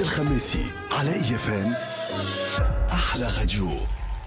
الخميسي على إيفان أحلى راديو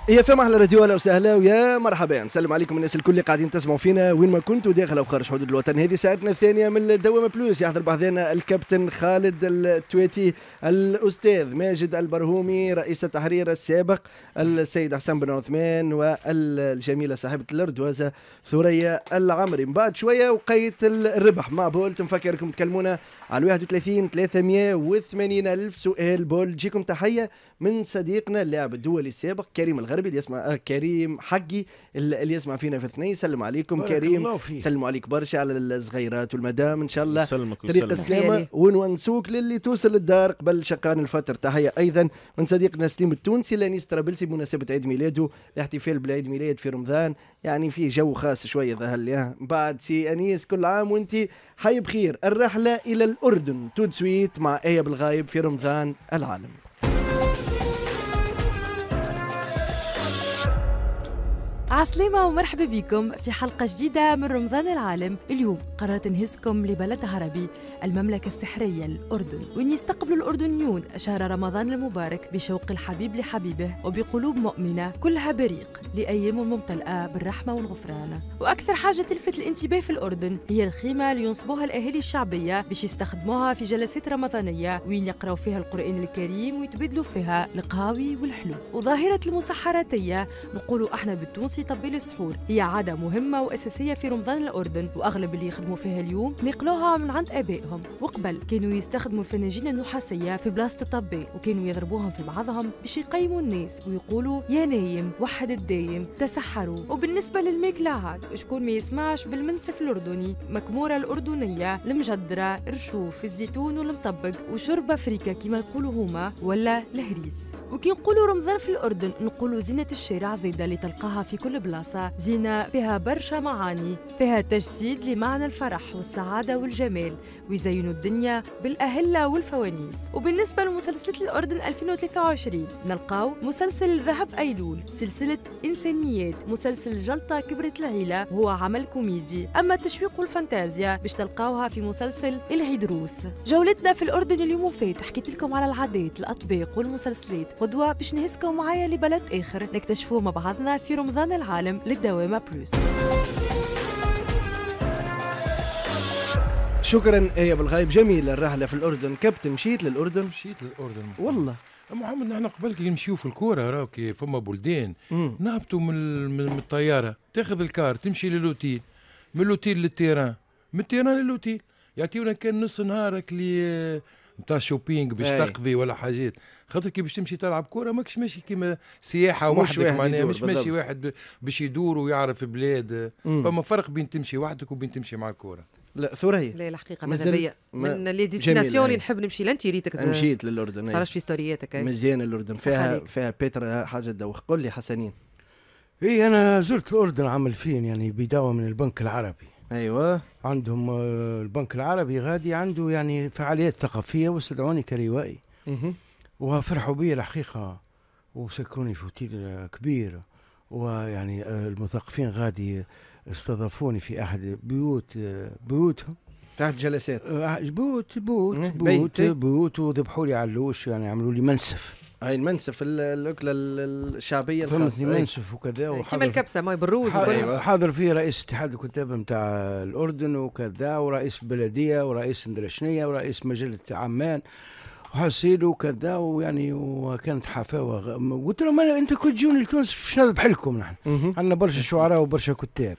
يا إيه، فما احلى راديو اهلا وسهلا ويا مرحبا نسلم عليكم الناس الكل اللي قاعدين تسمعوا فينا وين ما كنتوا داخل او خارج حدود الوطن هذه ساعتنا الثانيه من الدوامه بلوس يحضر بعضنا الكابتن خالد التويتي الاستاذ ماجد البرهومي رئيس التحرير السابق السيد حسن بن عثمان والجميله صاحبه الردوازه ثريا العمري من بعد شويه وقيت الربح مع بول نفكركم تكلمونا على 31 380 الف سؤال بول تجيكم تحيه من صديقنا اللاعب الدولي السابق كريم الغربي اللي يسمع آه، كريم حقي اللي يسمع فينا في اثنين سلم عليكم كريم سلموا عليك برشا على الصغيرات والمدام ان شاء الله يسلمك طريق السلامه ونونسوك للي توصل للدار قبل شقان الفتر تحيه ايضا من صديقنا سليم التونسي لانيس طرابلسي بمناسبه عيد ميلاده الاحتفال بالعيد ميلاد في رمضان يعني فيه جو خاص شويه ظهر لي بعد سي انيس كل عام وانت حي بخير الرحله الى الاردن تو سويت مع ايه بالغايب في رمضان العالم عسلامة ومرحبا بكم في حلقة جديدة من رمضان العالم اليوم قررت نهزكم لبلد عربي المملكة السحرية الأردن وإن يستقبلوا الأردنيون شهر رمضان المبارك بشوق الحبيب لحبيبه وبقلوب مؤمنة كلها بريق لأيام ممتلئة بالرحمة والغفران وأكثر حاجة تلفت الانتباه في الأردن هي الخيمة اللي ينصبوها الأهالي الشعبية باش يستخدموها في جلسات رمضانية وين يقرأوا فيها القرآن الكريم ويتبادلوا فيها القهاوي والحلو وظاهرة المسحراتية نقولوا احنا بالتونسي تطبيل السحور هي عادة مهمة وأساسية في رمضان الأردن وأغلب اللي يخدموا فيها اليوم نقلوها من عند آبائهم وقبل كانوا يستخدموا الفناجين النحاسية في بلاصة التطبيل وكانوا يضربوهم في بعضهم باش يقيموا الناس ويقولوا يا نايم وحد الدايم تسحروا وبالنسبة للماكلة عاد شكون ما يسمعش بالمنسف الأردني مكمورة الأردنية المجدرة الرشوف الزيتون والمطبق وشربة فريكة كما يقولوا هما ولا الهريس وكي نقولوا رمضان في الأردن نقولوا زينة الشارع زيدة اللي تلقاها في كل البلاصة زينة فيها برشا معاني فيها تجسيد لمعنى الفرح والسعادة والجمال ويزينوا الدنيا بالأهلة والفوانيس وبالنسبة لمسلسلات الأردن 2023 نلقاو مسلسل ذهب أيلول سلسلة إنسانيات مسلسل جلطة كبرت العيلة هو عمل كوميدي أما التشويق والفانتازيا باش تلقاوها في مسلسل الهيدروس جولتنا في الأردن اليوم فات حكيت لكم على العادات الأطباق والمسلسلات قدوة باش نهزكم معايا لبلد آخر نكتشفوه مع بعضنا في رمضان العالم للدوامة بلوس شكرا إيه يا ابو الغايب جميله الرحله في الاردن كابتن مشيت للاردن مشيت للاردن والله محمد نحن قبل كي نمشيو في الكوره راهو كي فما بلدان نهبطوا من, من الطياره تاخذ الكار تمشي للوتيل من الاوتيل للتيران من التيران للوتيل يعطيونا كان نص نهارك اللي آه، نتاع شوبينغ باش إيه. تقضي ولا حاجات خاطر كي باش تمشي تلعب كوره ماكش ماشي كيما سياحه وحدك معناها مش ماشي واحد باش يدور ويعرف بلاد فما فرق بين تمشي وحدك وبين تمشي مع الكوره لا ثريا لا الحقيقه مذهبيه من لي ديستيناسيون اللي نحب نمشي لانتي ريتك مشيت للاردن تفرجت في ستورياتك مزيان الاردن فيها حالي. فيها بيترا حاجه تدوخ قول لي حسنين اي انا زرت الاردن عام 2000 يعني بداوه من البنك العربي ايوه عندهم آه، البنك العربي غادي عنده يعني فعاليات ثقافيه واستدعوني كروائي وفرحوا بي الحقيقه وسكروني في اوتيل كبير ويعني آه، المثقفين غادي استضافوني في احد بيوت بيوتهم تحت جلسات آه، بيوت بوت بوت بوت وذبحوا لي علوش يعني عملوا لي منسف هاي المنسف الاكله الشعبيه الخاصه إيه؟ منسف وكذا إيه، وحضر كما الكبسه ماي بالروز حاضر, أيوة. حاضر فيه رئيس اتحاد الكتاب نتاع الاردن وكذا ورئيس بلديه ورئيس مدري ورئيس مجله عمان وحسيل وكذا ويعني وكانت حفاوه قلت لهم انت كنت تجوني لتونس باش نذبح لكم نحن عندنا برشا شعراء وبرشا كتاب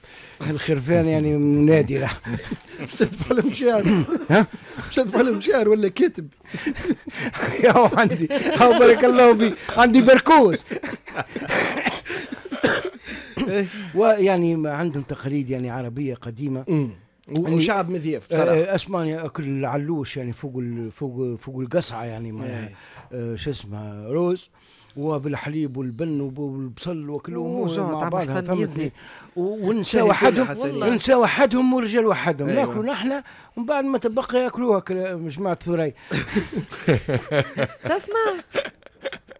الخرفان يعني نادره تذبح لهم شعر باش تذبح لهم شعر ولا كاتب يا عندي ها بارك الله بي عندي بركوز إيه. ويعني عندهم تقاليد يعني عربيه قديمه يعني وشعب مذياف آه، بصراحه آه، اسبانيا اكل العلوش يعني فوق فوق فوق القصعه يعني ما إيه. آه، شو اسمه روز وبالحليب والبن والبصل وكلهم تاع بحسن يزي ونسى وحدهم ونسى وحدهم ورجال وحدهم أيوة. ناكلوا نحن ومن بعد ما تبقى ياكلوها جماعه ثري تسمع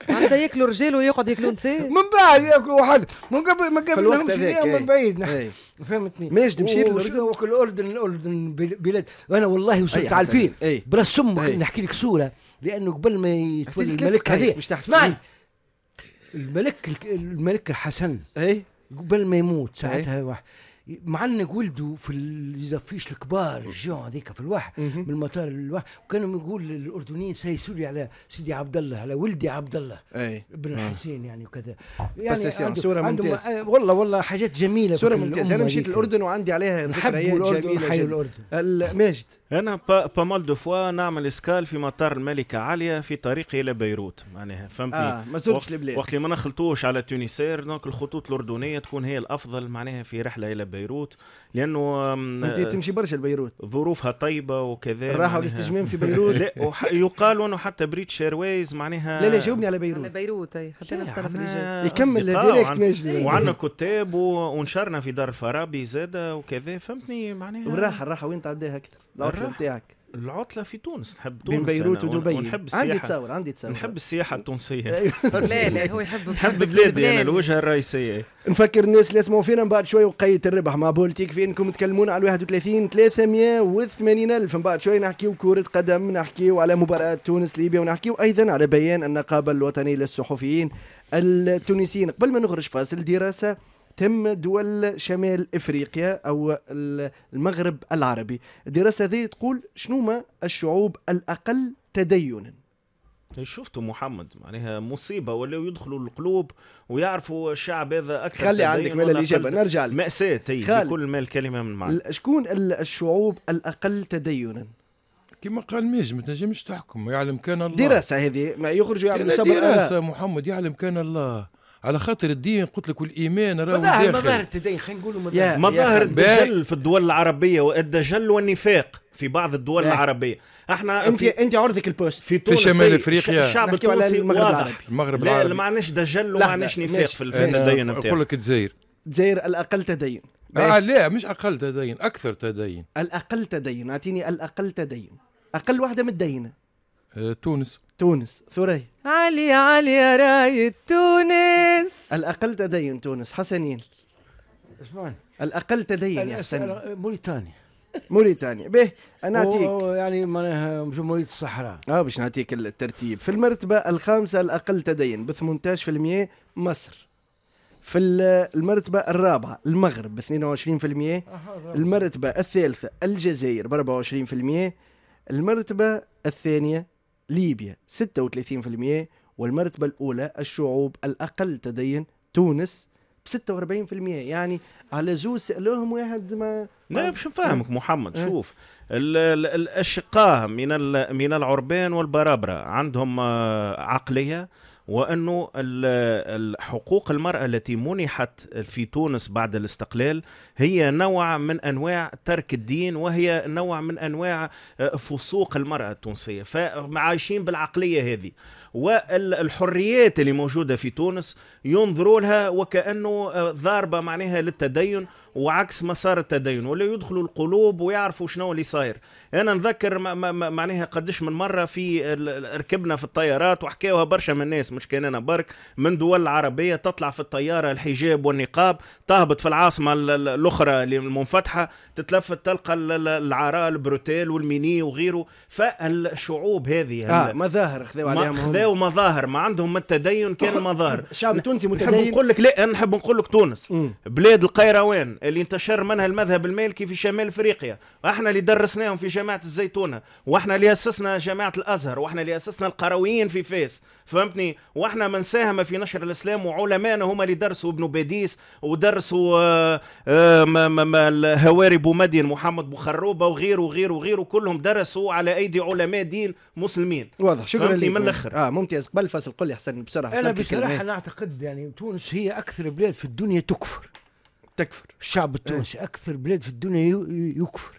معناتها ياكلوا رجال ويقعد ياكلوا نساء من بعد ياكلوا واحد من قبل من قبل من إيه. بعيد نحن إيه. فهمتني ماجد مشيت وكل الاردن الاردن بلاد انا والله وصلت على الفيل إيه. بلا سم نحكي لك صوره لانه قبل ما يتولى الملك هذا مش تحت معي الملك الملك الحسن اي قبل ما يموت ساعتها واحد معنق ولده في الزفيش الكبار الجون هذيك في الواحد من المطار الواحد وكانوا يقول الاردنيين سيسولي على سيدي عبد الله على ولدي عبد الله اي بن الحسين آه. يعني وكذا يعني بس عنده صوره ممتازه آه، والله والله حاجات جميله صوره ممتازه انا مشيت الاردن وعندي عليها ذكريات جميله جدا الاردن ماجد انا با مال دو فوا نعمل اسكال في مطار الملكه عليا في طريقي الى بيروت معناها فهمتني آه ما زرتش البلاد وقت ما نخلطوش على تونسير دونك الخطوط الاردنيه تكون هي الافضل معناها في رحله الى بيروت لانه انت تمشي برشا لبيروت ظروفها طيبه وكذا الراحه والاستجمام في بيروت لا يقال انه حتى بريتش ايرويز معناها لا لا جاوبني على بيروت على بيروت اي حتى انا الاجابه يكمل ديريكت ماجد وعندنا كتاب ونشرنا في دار الفارابي زاده وكذا فهمتني معناها الراحه الراحه وين تعديها اكثر العطله نتاعك العطله في تونس نحب تونس بين بيروت ودبي ونحب السياحه عندي تصور عندي تصور نحب السياحه التونسيه أيوه. لا لا هو يحب نحب بلادي انا الوجهه الرئيسيه نفكر الناس اللي يسمعوا فينا من بعد شويه وقاية الربح مع بولتيك في انكم تكلمونا على 31 380 الف من بعد شويه نحكيو كره قدم نحكيو على مباراه تونس ليبيا ونحكيو ايضا على بيان النقابه الوطنيه للصحفيين التونسيين قبل ما نخرج فاصل دراسه تهم دول شمال افريقيا او المغرب العربي الدراسه هذه تقول شنو ما الشعوب الاقل تدينا شفتوا محمد معناها مصيبه ولاو يدخلوا القلوب ويعرفوا الشعب هذا اكثر خلي عندك مال الاجابه نرجع لك ماساه كل بكل ما الكلمه من معنى شكون الشعوب الاقل تدينا؟ كما قال ميز ما تنجمش تحكم يعلم كان الله دراسه هذه ما يخرج يعمل دراسه محمد يعلم كان الله على خاطر الدين قلت لك والايمان راهو داخل مظاهر الدين خلينا نقولوا مظاهر الدجل في الدول العربيه والدجل والنفاق في بعض الدول باك. نعم. العربيه احنا انت انت عرضك البوست في, في شمال افريقيا الشعب التونسي المغرب المغرب العربي لا ما عندناش دجل وما عندناش نفاق في التدين نتاعنا نقول لك الجزائر الجزائر الاقل تدين آه لا مش اقل تدين اكثر تدين الاقل تدين اعطيني الاقل تدين اقل واحده متدينه آه، تونس تونس ثري علي علي راية تونس الأقل تدين تونس حسنين اسمعني الأقل تدين يا حسن آه، موريتانيا موريتانيا به انا اعطيك يعني معناها جمهوريه الصحراء اه باش نعطيك الترتيب في المرتبه الخامسه الاقل تدين ب 18% مصر في المرتبة الرابعة المغرب ب 22% المرتبة الثالثة الجزائر ب 24% المرتبة الثانية ليبيا 36% والمرتبة الأولى الشعوب الأقل تدين تونس ب 46% يعني على زوز سألوهم واحد ما لا باش نفهمك محمد إيه. شوف الأشقاء من من العربان والبرابرة عندهم آه، عقلية وانه حقوق المراه التي منحت في تونس بعد الاستقلال هي نوع من انواع ترك الدين وهي نوع من انواع آه، فسوق المراه التونسيه فعايشين بالعقليه هذه والحريات اللي موجوده في تونس ينظروا لها وكانه آه، ضاربه معناها للتدين وعكس مسار التدين ولا يدخلوا القلوب ويعرفوا شنو اللي صاير انا نذكر ما ما ما معناها قديش من مره في ركبنا في الطيارات وحكاوها برشا من الناس مش كان انا برك من دول عربيه تطلع في الطياره الحجاب والنقاب تهبط في العاصمه الاخرى المنفتحه تتلفت تلقى العراء البروتيل والميني وغيره فالشعوب هذه آه مظاهر خذوا عليها خذوا مظاهر ما عندهم التدين كان مظاهر الشعب التونسي متدين نحب نقول لك لا نحب نقول لك تونس بلاد القيروان اللي انتشر منها المذهب المالكي في شمال افريقيا احنا اللي درسناهم في جامعه الزيتونه واحنا اللي اسسنا جامعه الازهر واحنا اللي اسسنا القرويين في فاس فهمتني واحنا من ساهم في نشر الاسلام وعلمائنا هما اللي درسوا ابن باديس ودرسوا آه، آه، هواري بومدين محمد بوخروبه وغيره وغيره وغيره كلهم درسوا على ايدي علماء دين مسلمين واضح شكرا لك من الاخر اه ممتاز قبل فاصل قل لي حسن بسرعه انا بصراحه انا اعتقد يعني تونس هي اكثر بلاد في الدنيا تكفر تكفر الشعب التونسي إيه. اكثر بلاد في الدنيا يكفر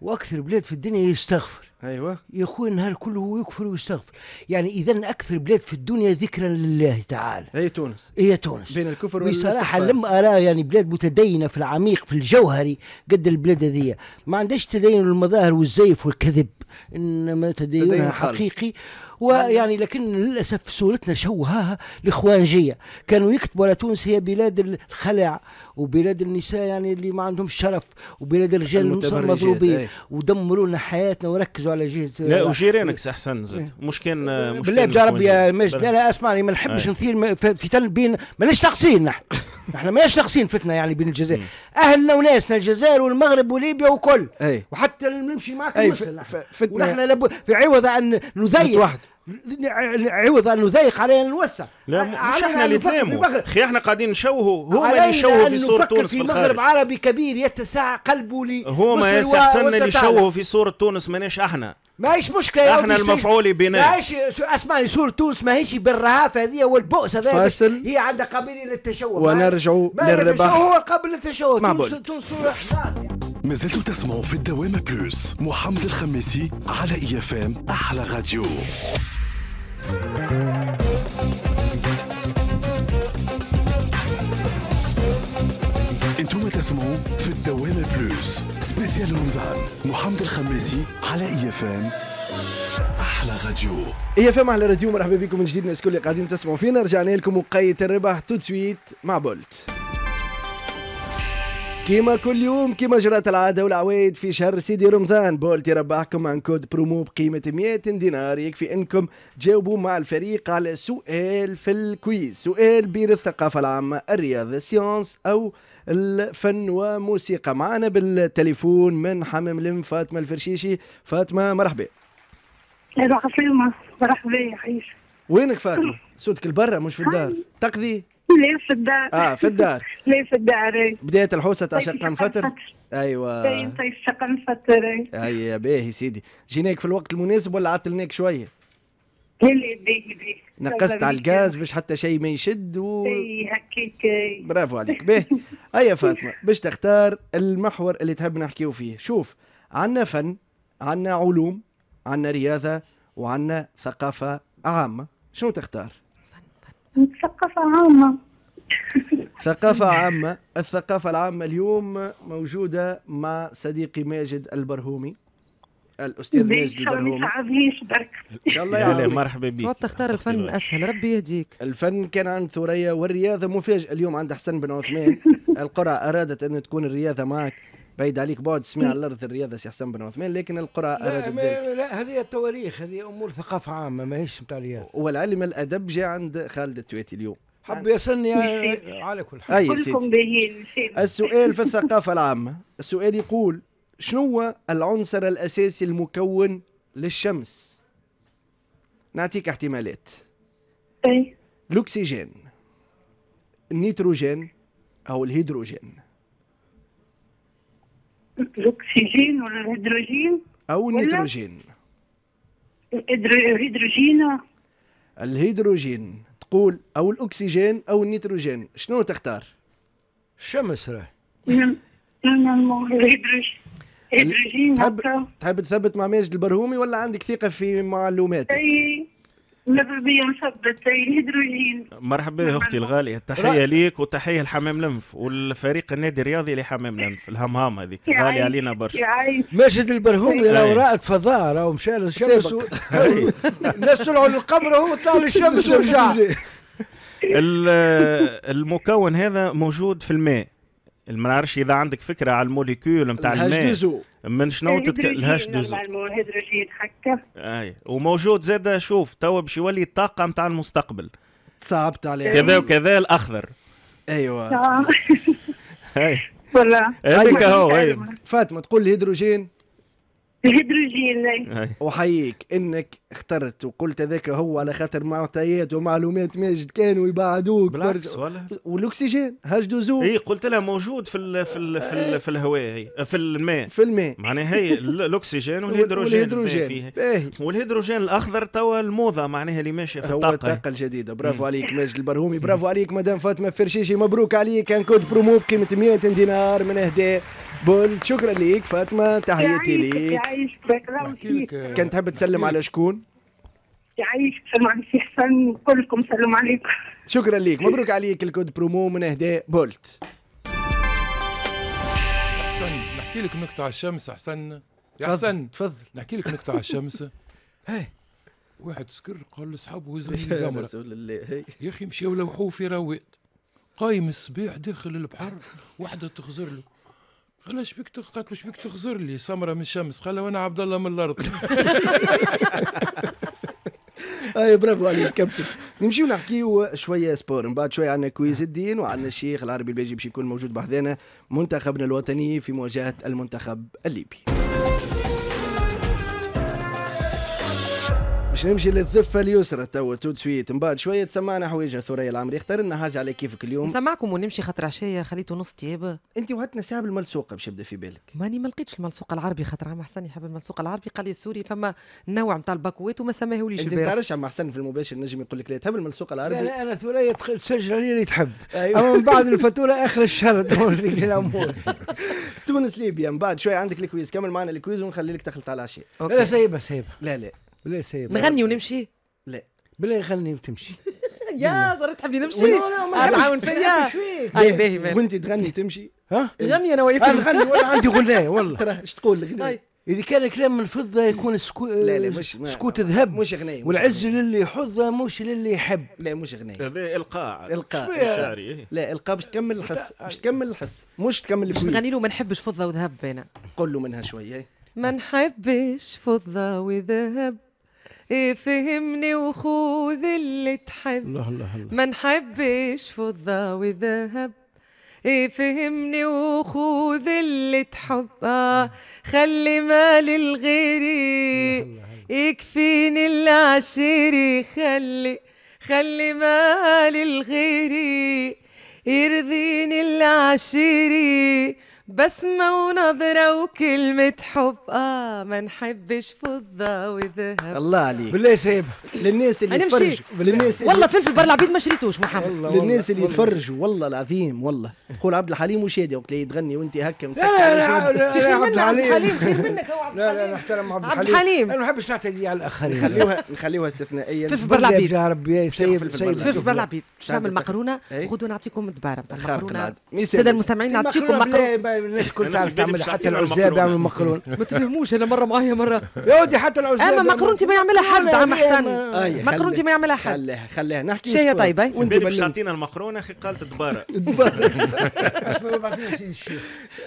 واكثر بلاد في الدنيا يستغفر ايوه يا اخوي النهار كله هو يكفر ويستغفر يعني اذا اكثر بلاد في الدنيا ذكرا لله تعالى هي تونس هي تونس بين الكفر والاستغفار بصراحه لم ارى يعني بلاد متدينه في العميق في الجوهري قد البلاد هذه ما عندهاش تدين المظاهر والزيف والكذب انما تدين حقيقي ويعني لكن للاسف صورتنا شوهاها الاخوانجيه كانوا يكتبوا على تونس هي بلاد الخلع وبلاد النساء يعني اللي ما عندهم شرف وبلاد الرجال المضروبين ودمروا لنا حياتنا وركزوا ولا جهه آه، لا وجيرانك احسن زاد إيه. مش كان بالله بجا ربي يا ماجد انا اسمعني ما نحبش نثير تل بين ماناش ناقصين نحن احنا ماناش ناقصين فتنه يعني بين الجزائر اهلنا وناسنا الجزائر والمغرب وليبيا وكل وحتى نمشي معك مصر ونحن في عوض ان نذيع عوض ان نضيق علينا نوسع لا مش احنا اللي تلاموا خي احنا قاعدين نشوهوا هما اللي يشوهوا في صوره تونس في, في مغرب عربي كبير يتسع قلبه لي هما يا حسن اللي يشوهوا في صوره تونس ماناش احنا ماهيش مشكله احنا المفعول بنا ماهيش اسمعني سور تونس ماهيش بالرهافه هذه والبؤس هذا هي عندها قابليه للتشوه ونرجعوا للربح هو قابل للتشوه تونس تونس, تونس ما تسمعوا في الدوامة بلوس محمد الخميسي على اي اف ام احلى راديو انتم تسمعوا في الدوامة بلوس سبيسيال رمضان محمد الخميسي على اي اف ام احلى راديو اي اف ام على راديو مرحبا بكم من جديد الناس الكل قاعدين تسمعوا فينا رجعنا لكم وقيت الربح تو سويت مع بولت كيما كل يوم كيما جرات العادة والعوايد في شهر سيدي رمضان بولتي ربحكم عن كود برومو بقيمة 100 دينار يكفي انكم تجاوبوا مع الفريق على سؤال في الكويز سؤال بير الثقافة العامة الرياضة السيونس أو الفن وموسيقى معنا بالتليفون من حمام لم فاطمة الفرشيشي فاطمة مرحبا أيوة، مرحبا مرحبا يا حيش وينك فاطمة؟ صوتك البرة مش في الدار تقضي؟ ليه في الدار اه في الدار ليه في الدار بداية الحوسة تاع طيب، شقن طيب، أيوة. طيب، فتر ايوه بداية تاع فتر اي باهي سيدي جيناك في الوقت المناسب ولا عطلناك شوية؟ لا باهي باهي نقصت على الغاز باش حتى شيء ما يشد و هكاك برافو عليك باهي أيوة، هيا فاطمة باش تختار المحور اللي تحب نحكيو فيه شوف عندنا فن عندنا علوم عندنا رياضة وعندنا ثقافة عامة شنو تختار؟ ثقافة عامة ثقافة عامة الثقافة العامة اليوم موجودة مع صديقي ماجد البرهومي الاستاذ ماجد البرهومي ان شاء الله يعني مرحبا بك تختار الفن اسهل ربي يهديك الفن كان عند ثريا والرياضه مفاجاه اليوم عند حسن بن عثمان القرعه ارادت ان تكون الرياضه معك بعيد عليك بعد سمع على الارض الرياضه سي حسن بن عثمان لكن القرى ارادت ذلك لا هذه التواريخ هذه امور ثقافه عامه ماهيش نتاع الرياضه والعلم الادب جاء عند خالد التويتي اليوم حب يصلني على كل حال كلكم باهين السؤال في الثقافه العامه السؤال يقول شنو هو العنصر الاساسي المكون للشمس نعطيك احتمالات اي الاكسجين النيتروجين او الهيدروجين الاكسجين ولا الهيدروجين او النيتروجين الهيدروجين الهيدروجين تقول او الاكسجين او النيتروجين شنو تختار الشمس راه نعم. نعم، نعم، الهيدروجين تحب تحب تثبت مع ماجد البرهومي ولا عندك ثقه في معلوماتك اي مرحبا يا نعم. اختي الغاليه تحيه ليك وتحيه لحمام لنف والفريق النادي الرياضي لحمام لنف الهمهام هذيك غالي علينا برشا ماجد البرهومي أيوة. راه رائد فضاء راه مشى للشمس الناس طلعوا للقمر وهو طلع للشمس ورجع المكون هذا موجود في الماء ما نعرفش اذا عندك فكره على الموليكيول نتاع الماء من شنو تتك... الهشدزو الهيدروجين حكا اي وموجود زاد شوف توا باش يولي الطاقه نتاع المستقبل صعبت عليه كذا وكذا الاخضر ايوه آه. اي ولا هذيك طيب، هو طيب. فاطمه تقول الهيدروجين الهيدروجين وحييك انك اخترت وقلت هذاك هو على خاطر معطيات ومعلومات ماجد كانوا يبعدوك بالعكس ولا والاكسجين دوزو اي قلت لها موجود في الـ في الـ في, في الهواء هي آه، في الماء في الماء معناها هي الاكسجين والهيدروجين والهيدروجين فيه. إيه. والهيدروجين الاخضر توا الموضه معناها اللي ماشيه في الطاقه هو الطاقه الجديده برافو عليك ماجد البرهومي برافو عليك مدام فاطمه فرشيشي مبروك عليك كان كود برومو بقيمه 100 دينار من اهداء بول شكرا ليك فاطمه تحياتي ليك كان آه، تحب تسلم على شكون؟ يعيش سلم على سي حسن كلكم سلم عليكم شكرا ليك مبروك عليك الكود برومو من اهداء بولت حسن نحكي لك نقطة على الشمس حسن يا حسن تفضل نحكي لك نقطة على الشمس هاي واحد سكر قال لاصحابه وزن القمر يا اخي مشاو لوحوه في رواد قايم الصباح داخل البحر واحدة تخزر له قال اش بك قالت واش بك تخزر لي سمرة من الشمس قال وانا عبد الله من الارض اي برافو عليك كابتن نمشيو نحكيو شويه سبور من بعد شويه عندنا كويز الدين وعندنا الشيخ العربي البيجي باش يكون موجود بحذانا منتخبنا الوطني في مواجهه المنتخب الليبي باش نمشي للزفه اليسرى تو تو سويت من بعد شويه تسمعنا حوايج ثريا العمري اختار لنا حاجه على كيفك اليوم نسمعكم ونمشي خاطر عشايه خليته نص تياب انت وهتنا ساب الملسوقه باش يبدا في بالك ماني ما لقيتش الملسوقه العربي خاطر عم حسن يحب الملسوقه العربي قال لي السوري فما نوع نتاع الباكوات وما سماهوليش انت تعرفش عم حسن في المباشر نجم يقول لك لا تحب الملسوقه العربي لا انا ثريا تسجل علي اللي تحب أيوة. اما من بعد الفاتوره اخر الشهر الامور تونس ليبيا من بعد شويه عندك الكويز كمل معنا الكويز ونخلي لك تخلط على العشاء لا سايبه سايبه لا لا بالله سيب نغني ونمشي لا بالله غني وتمشي يا إيه. صرت تحبني نمشي تعاون فيا اي آه، باهي باهي وانت تغني تمشي ها إيه. غني انا واقف نغني ولا عندي غنايه والله ترى اش تقول الغنايه طيب. اذا كان كلام من فضه يكون سكو لا لا مش سكوت ذهب مش غنايه والعز للي حظة مش للي يحب لا مش غنايه هذا القاع القاع الشعري إيه. لا القاع باش تكمل الحس باش تكمل الحس مش تكمل الفويس نغني له ما نحبش فضه وذهب انا قول له منها شويه ما نحبش فضه وذهب فهمني وخذ اللي تحب الله الله الله. ما نحبش فضة وذهب إيه، فهمني وخذ اللي تحب خلي مال لغيري يكفيني العشيري خلي خلي مال لغيري يرضيني العشيري بسمة ونظرة وكلمة حب اه ما نحبش فضة وذهب الله عليك بالله شايب للناس اللي يتفرجوا للناس والله فلفل بر العبيد ما شريتوش محمد للناس اللي يتفرجوا والله العظيم والله تقول عبد الحليم وشادي وقت اللي تغني وانت هكا لا لا لا لا عبد الحليم خير منك هو عبد الحليم لا لا نحترم عبد الحليم انا ما نحبش نعتدي على الاخرين نخليوها نخليوها استثنائيا فلفل بر العبيد يا ربي سيب فلفل بر العبيد نعمل مقرونه غدوه إيه؟ نعطيكم دباره مقرونه الساده المستمعين نعطيكم مقرونه الناس كلها تعرف تعمل حتى العزاب بيعمل مكرونه ما تفهموش انا مره معايا مره يا ودي حتى العزاب اما مكرونتي ما يعملها حد عم حسن مكرونتي ما يعملها حد خليها خليها نحكي شيء طيبه وانت باش تعطينا المكرونه اخي قالت دبارة دبارة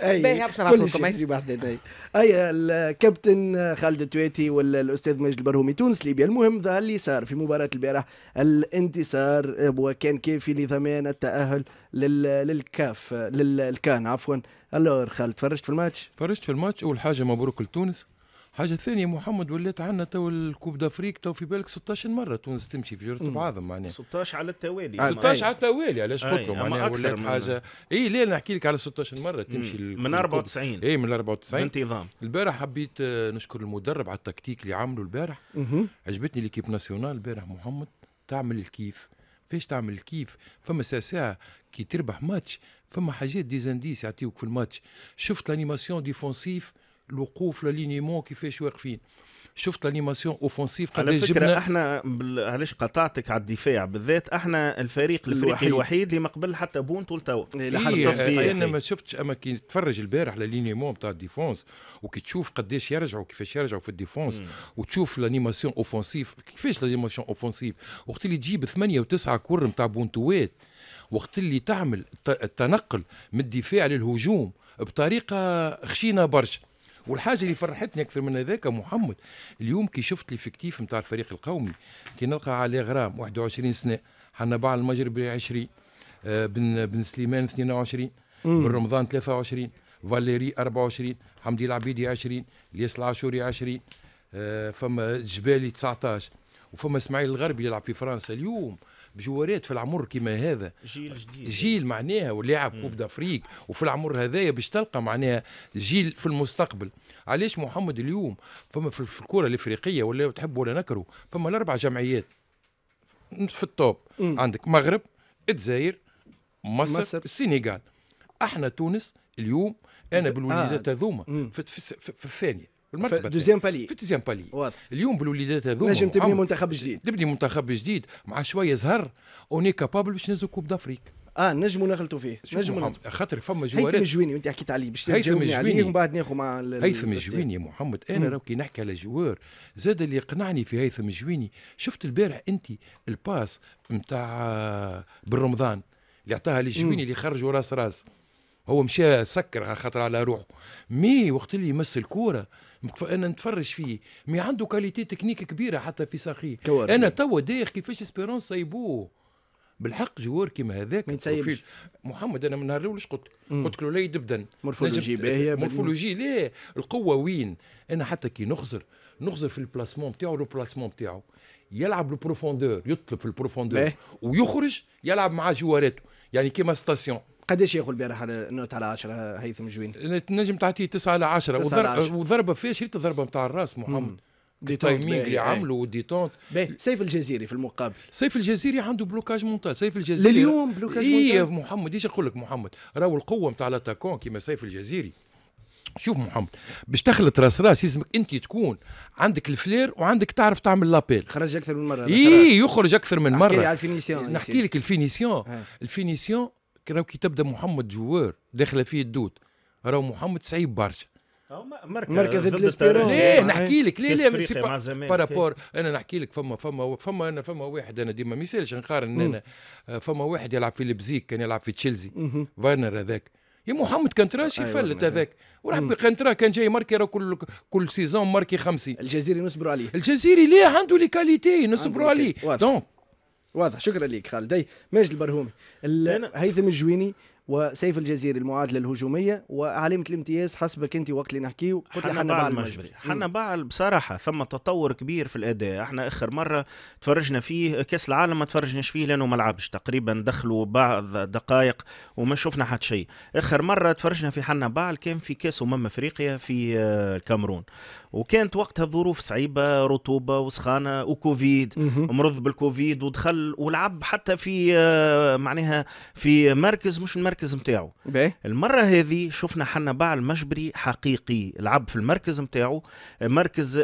باهي باش نبعث لكم اي الكابتن خالد التويتي والاستاذ مجد البرهومي تونس ليبيا المهم ظهر اللي صار في مباراه البارح الانتصار وكان كافي لضمان التاهل للكاف للكان عفوا الور خالد تفرجت في الماتش تفرجت في الماتش اول حاجه مبروك لتونس حاجة ثانية محمد ولات عنا تو الكوب دافريك تو في بالك 16 مرة تونس تمشي في جرة بعضهم معناها 16 على التوالي 16 على التوالي علاش قلت لهم معناها ولات حاجة اي لا نحكي لك على 16 مرة تمشي من 94 اي من 94 انتظام البارح حبيت آه، نشكر المدرب على التكتيك اللي عمله البارح عجبتني ليكيب ناسيونال البارح محمد تعمل الكيف فاش تعمل كيف فما ساعة كي تربح ماتش فما حاجات دي زانديس يعطيوك في الماتش شفت لانيماسيون ديفونسيف الوقوف لالينيمون كيفاش واقفين شفت انيماسيون اوفنسيف قد على فكره جبنا احنا علاش قطعتك على الدفاع بالذات احنا الفريق الفريق الوحيد اللي ما قبل حتى بونتو لتوا إيه، إيه، لحد إيه انا ما شفتش اما كي تتفرج البارح للينيمون بتاع الديفونس وكي تشوف قداش يرجعوا كيفاش يرجعوا في الديفونس وتشوف الانيماسيون اوفنسيف كيفاش الانيماسيون اوفنسيف وقت اللي تجيب ثمانيه وتسعه كور نتاع بونتوات وقت اللي تعمل التنقل من الدفاع للهجوم بطريقه خشينه برشا والحاجه اللي فرحتني اكثر من هذاك محمد اليوم كي شفت لي فيكتيف نتاع الفريق القومي كي نلقى علي غرام 21 سنه حنا باع المجرب 20 آه، بن بن سليمان 22 بن رمضان 23 فاليري 24 حمدي العبيدي 20 الياس العاشوري 20 آه، فما جبالي 19 وفما اسماعيل الغربي يلعب في فرنسا اليوم بجوارات في العمر كما هذا جيل جديد جيل معناها ولاعب كوب دافريك وفي العمر هذايا باش تلقى معناها جيل في المستقبل علاش محمد اليوم فما في الكره الافريقيه ولا تحب ولا نكره فما الاربع جمعيات في التوب مم. عندك مغرب الجزائر مصر, مصر. السنغال احنا تونس اليوم انا آه. بالوليدات هذوما في, في, في الثانيه المرتبه دوزيام بالي في دوزيام بالي واضح اليوم بالوليدات هذوما نجم تبني منتخب جديد تبني منتخب جديد مع شويه زهر اوني كابابل باش نهزو كوب دافريك اه نجمو نخلطوا فيه نجموا خاطر فما جوارات هيثم الجويني وانت حكيت عليه باش هيثم الجويني ومن بعد ناخذ مع هيثم الجويني يا محمد انا راه كي نحكي على جوار زاد اللي يقنعني في هيثم الجويني شفت البارح انت الباس نتاع آه، بالرمضان اللي عطاها للجويني اللي خرجوا راس راس هو مشى سكر على خاطر على روحه مي وقت اللي يمس الكوره انا نتفرج فيه مي عنده كاليتي تكنيك كبيره حتى في ساقيه انا توا دايخ كيفاش اسبيرون سايبوه بالحق جوار كيما هذاك محمد انا من نهار الاول قلت قلت له لا يدبدا مورفولوجي باهيه مورفولوجي لا القوه وين انا حتى كي نخزر نخزر في البلاسمون بتاعو لو بلاسمون بتاعو يلعب البروفوندور يطلب في البروفوندور ويخرج يلعب مع جواراته يعني كيما ستاسيون قداش ياخذ البارح النوت على 10 هيثم جوين؟ تنجم تعطيه 9 على 10 وضربه فيها شريت الضربه نتاع الراس محمد التايمينغ اللي عملوا والديتونت سيف الجزيري في المقابل سيف الجزيري عنده بلوكاج مونتال سيف الجزيري لليوم بلوكاج إيه اي محمد ايش نقول لك محمد راهو القوه نتاع لاتاكون كيما سيف الجزيري شوف محمد باش تخلط راس راس يلزمك انت تكون عندك الفلير وعندك تعرف تعمل لابيل خرج اكثر من مره اي يخرج اكثر من مره نحكي لك الفينيسيون الفينيسيون راه كي تبدا محمد جوار داخله فيه الدود راه محمد صعيب برشا مركز الاسبيرون ليه نحكي لك ليه ليه بارابور انا نحكي لك فما فما فما انا فما واحد انا ديما ما يسالش نقارن انا آه، فما واحد يلعب في لبزيك كان يلعب في تشيلسي فارنر هذاك يا محمد كنتراش أيوة، يفلت هذاك وراح بكنترا كان جاي ماركي راه كل كل سيزون ماركي 50 الجزيري نصبروا عليه الجزيري ليه عنده لي كاليتي نصبروا عليه دونك واضح شكرا لك خالد ماجد البرهومي هيثم الجويني وسيف الجزيري المعادله الهجوميه وعلامه الامتياز حسبك انت وقت اللي نحكيه قلت حنا بعل المجبري حنا بعل بصراحه ثم تطور كبير في الاداء احنا اخر مره تفرجنا فيه كاس العالم ما تفرجناش فيه لانه ما لعبش تقريبا دخلوا بعض دقائق وما شفنا حتى شيء اخر مره تفرجنا في حنا بعل كان في كاس امم افريقيا في آه، الكامرون وكانت وقتها الظروف صعيبه رطوبه وسخانه وكوفيد مرض بالكوفيد ودخل ولعب حتى في آه، معناها في مركز مش المركز نتاعو المره هذه شفنا حنا باع مجبري حقيقي لعب في المركز نتاعو مركز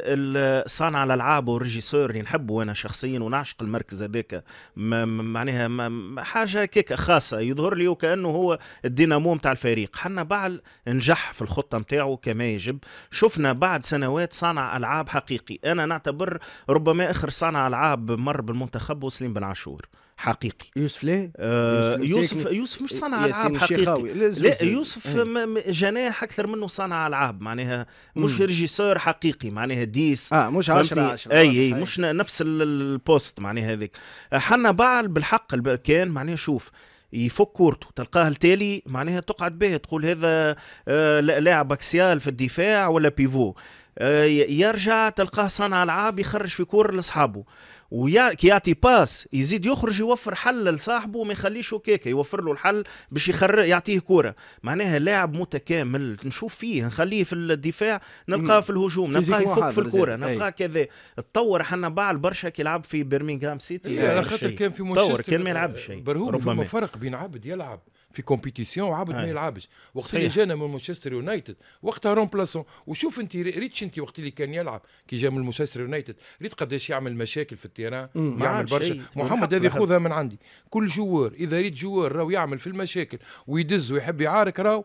صانع الالعاب والريجيسور اللي نحبه انا شخصيا ونعشق المركز هذاك معناها حاجه كيك خاصه يظهر لي وكانه هو الدينامو نتاع الفريق حنا باع نجح في الخطه نتاعو كما يجب شفنا بعد سنوات سنوات صانع العاب حقيقي انا نعتبر ربما اخر صانع العاب مر بالمنتخب وسليم بن عاشور حقيقي يوسف ليه؟ آه يوسف يوسف مش صانع العاب حقيقي لا يوسف إيه. جناح اكثر منه صانع العاب معناها مش ريجيسور حقيقي معناها ديس اه مش 10 10 اي اي مش نفس البوست معناها هذيك آه، حنا بعل بالحق كان معناها شوف يفك كورته تلقاه التالي معناها تقعد به تقول هذا آه، لاعب اكسيال في الدفاع ولا بيفو آه، يرجع تلقاه صانع العاب يخرج في كور لاصحابه ويا كي يعطي باس يزيد يخرج يوفر حل لصاحبه وما يخليش هكاك يوفر له الحل باش يخر يعطيه كوره معناها لاعب متكامل نشوف فيه نخليه في الدفاع نلقاه في الهجوم نلقاه يفك في الكوره نلقاه كذا تطور حنا بعد برشا كي في برمنغهام سيتي إيه، على خاطر كان في مانشستر كان ما يلعبش شيء برهوم فما فرق بين عبد يلعب في كومبيتيسيون وعبد ما آه. يلعبش وقت اللي جانا من مانشستر يونايتد وقتها رومبلاسون وشوف انت ريتش انت وقت اللي كان يلعب كي جا من مانشستر يونايتد ريت قداش يعمل مشاكل في التيران يعمل برشا محمد هذه خذها من عندي كل جوار اذا ريت جوار راهو يعمل في المشاكل ويدز ويحب يعارك راهو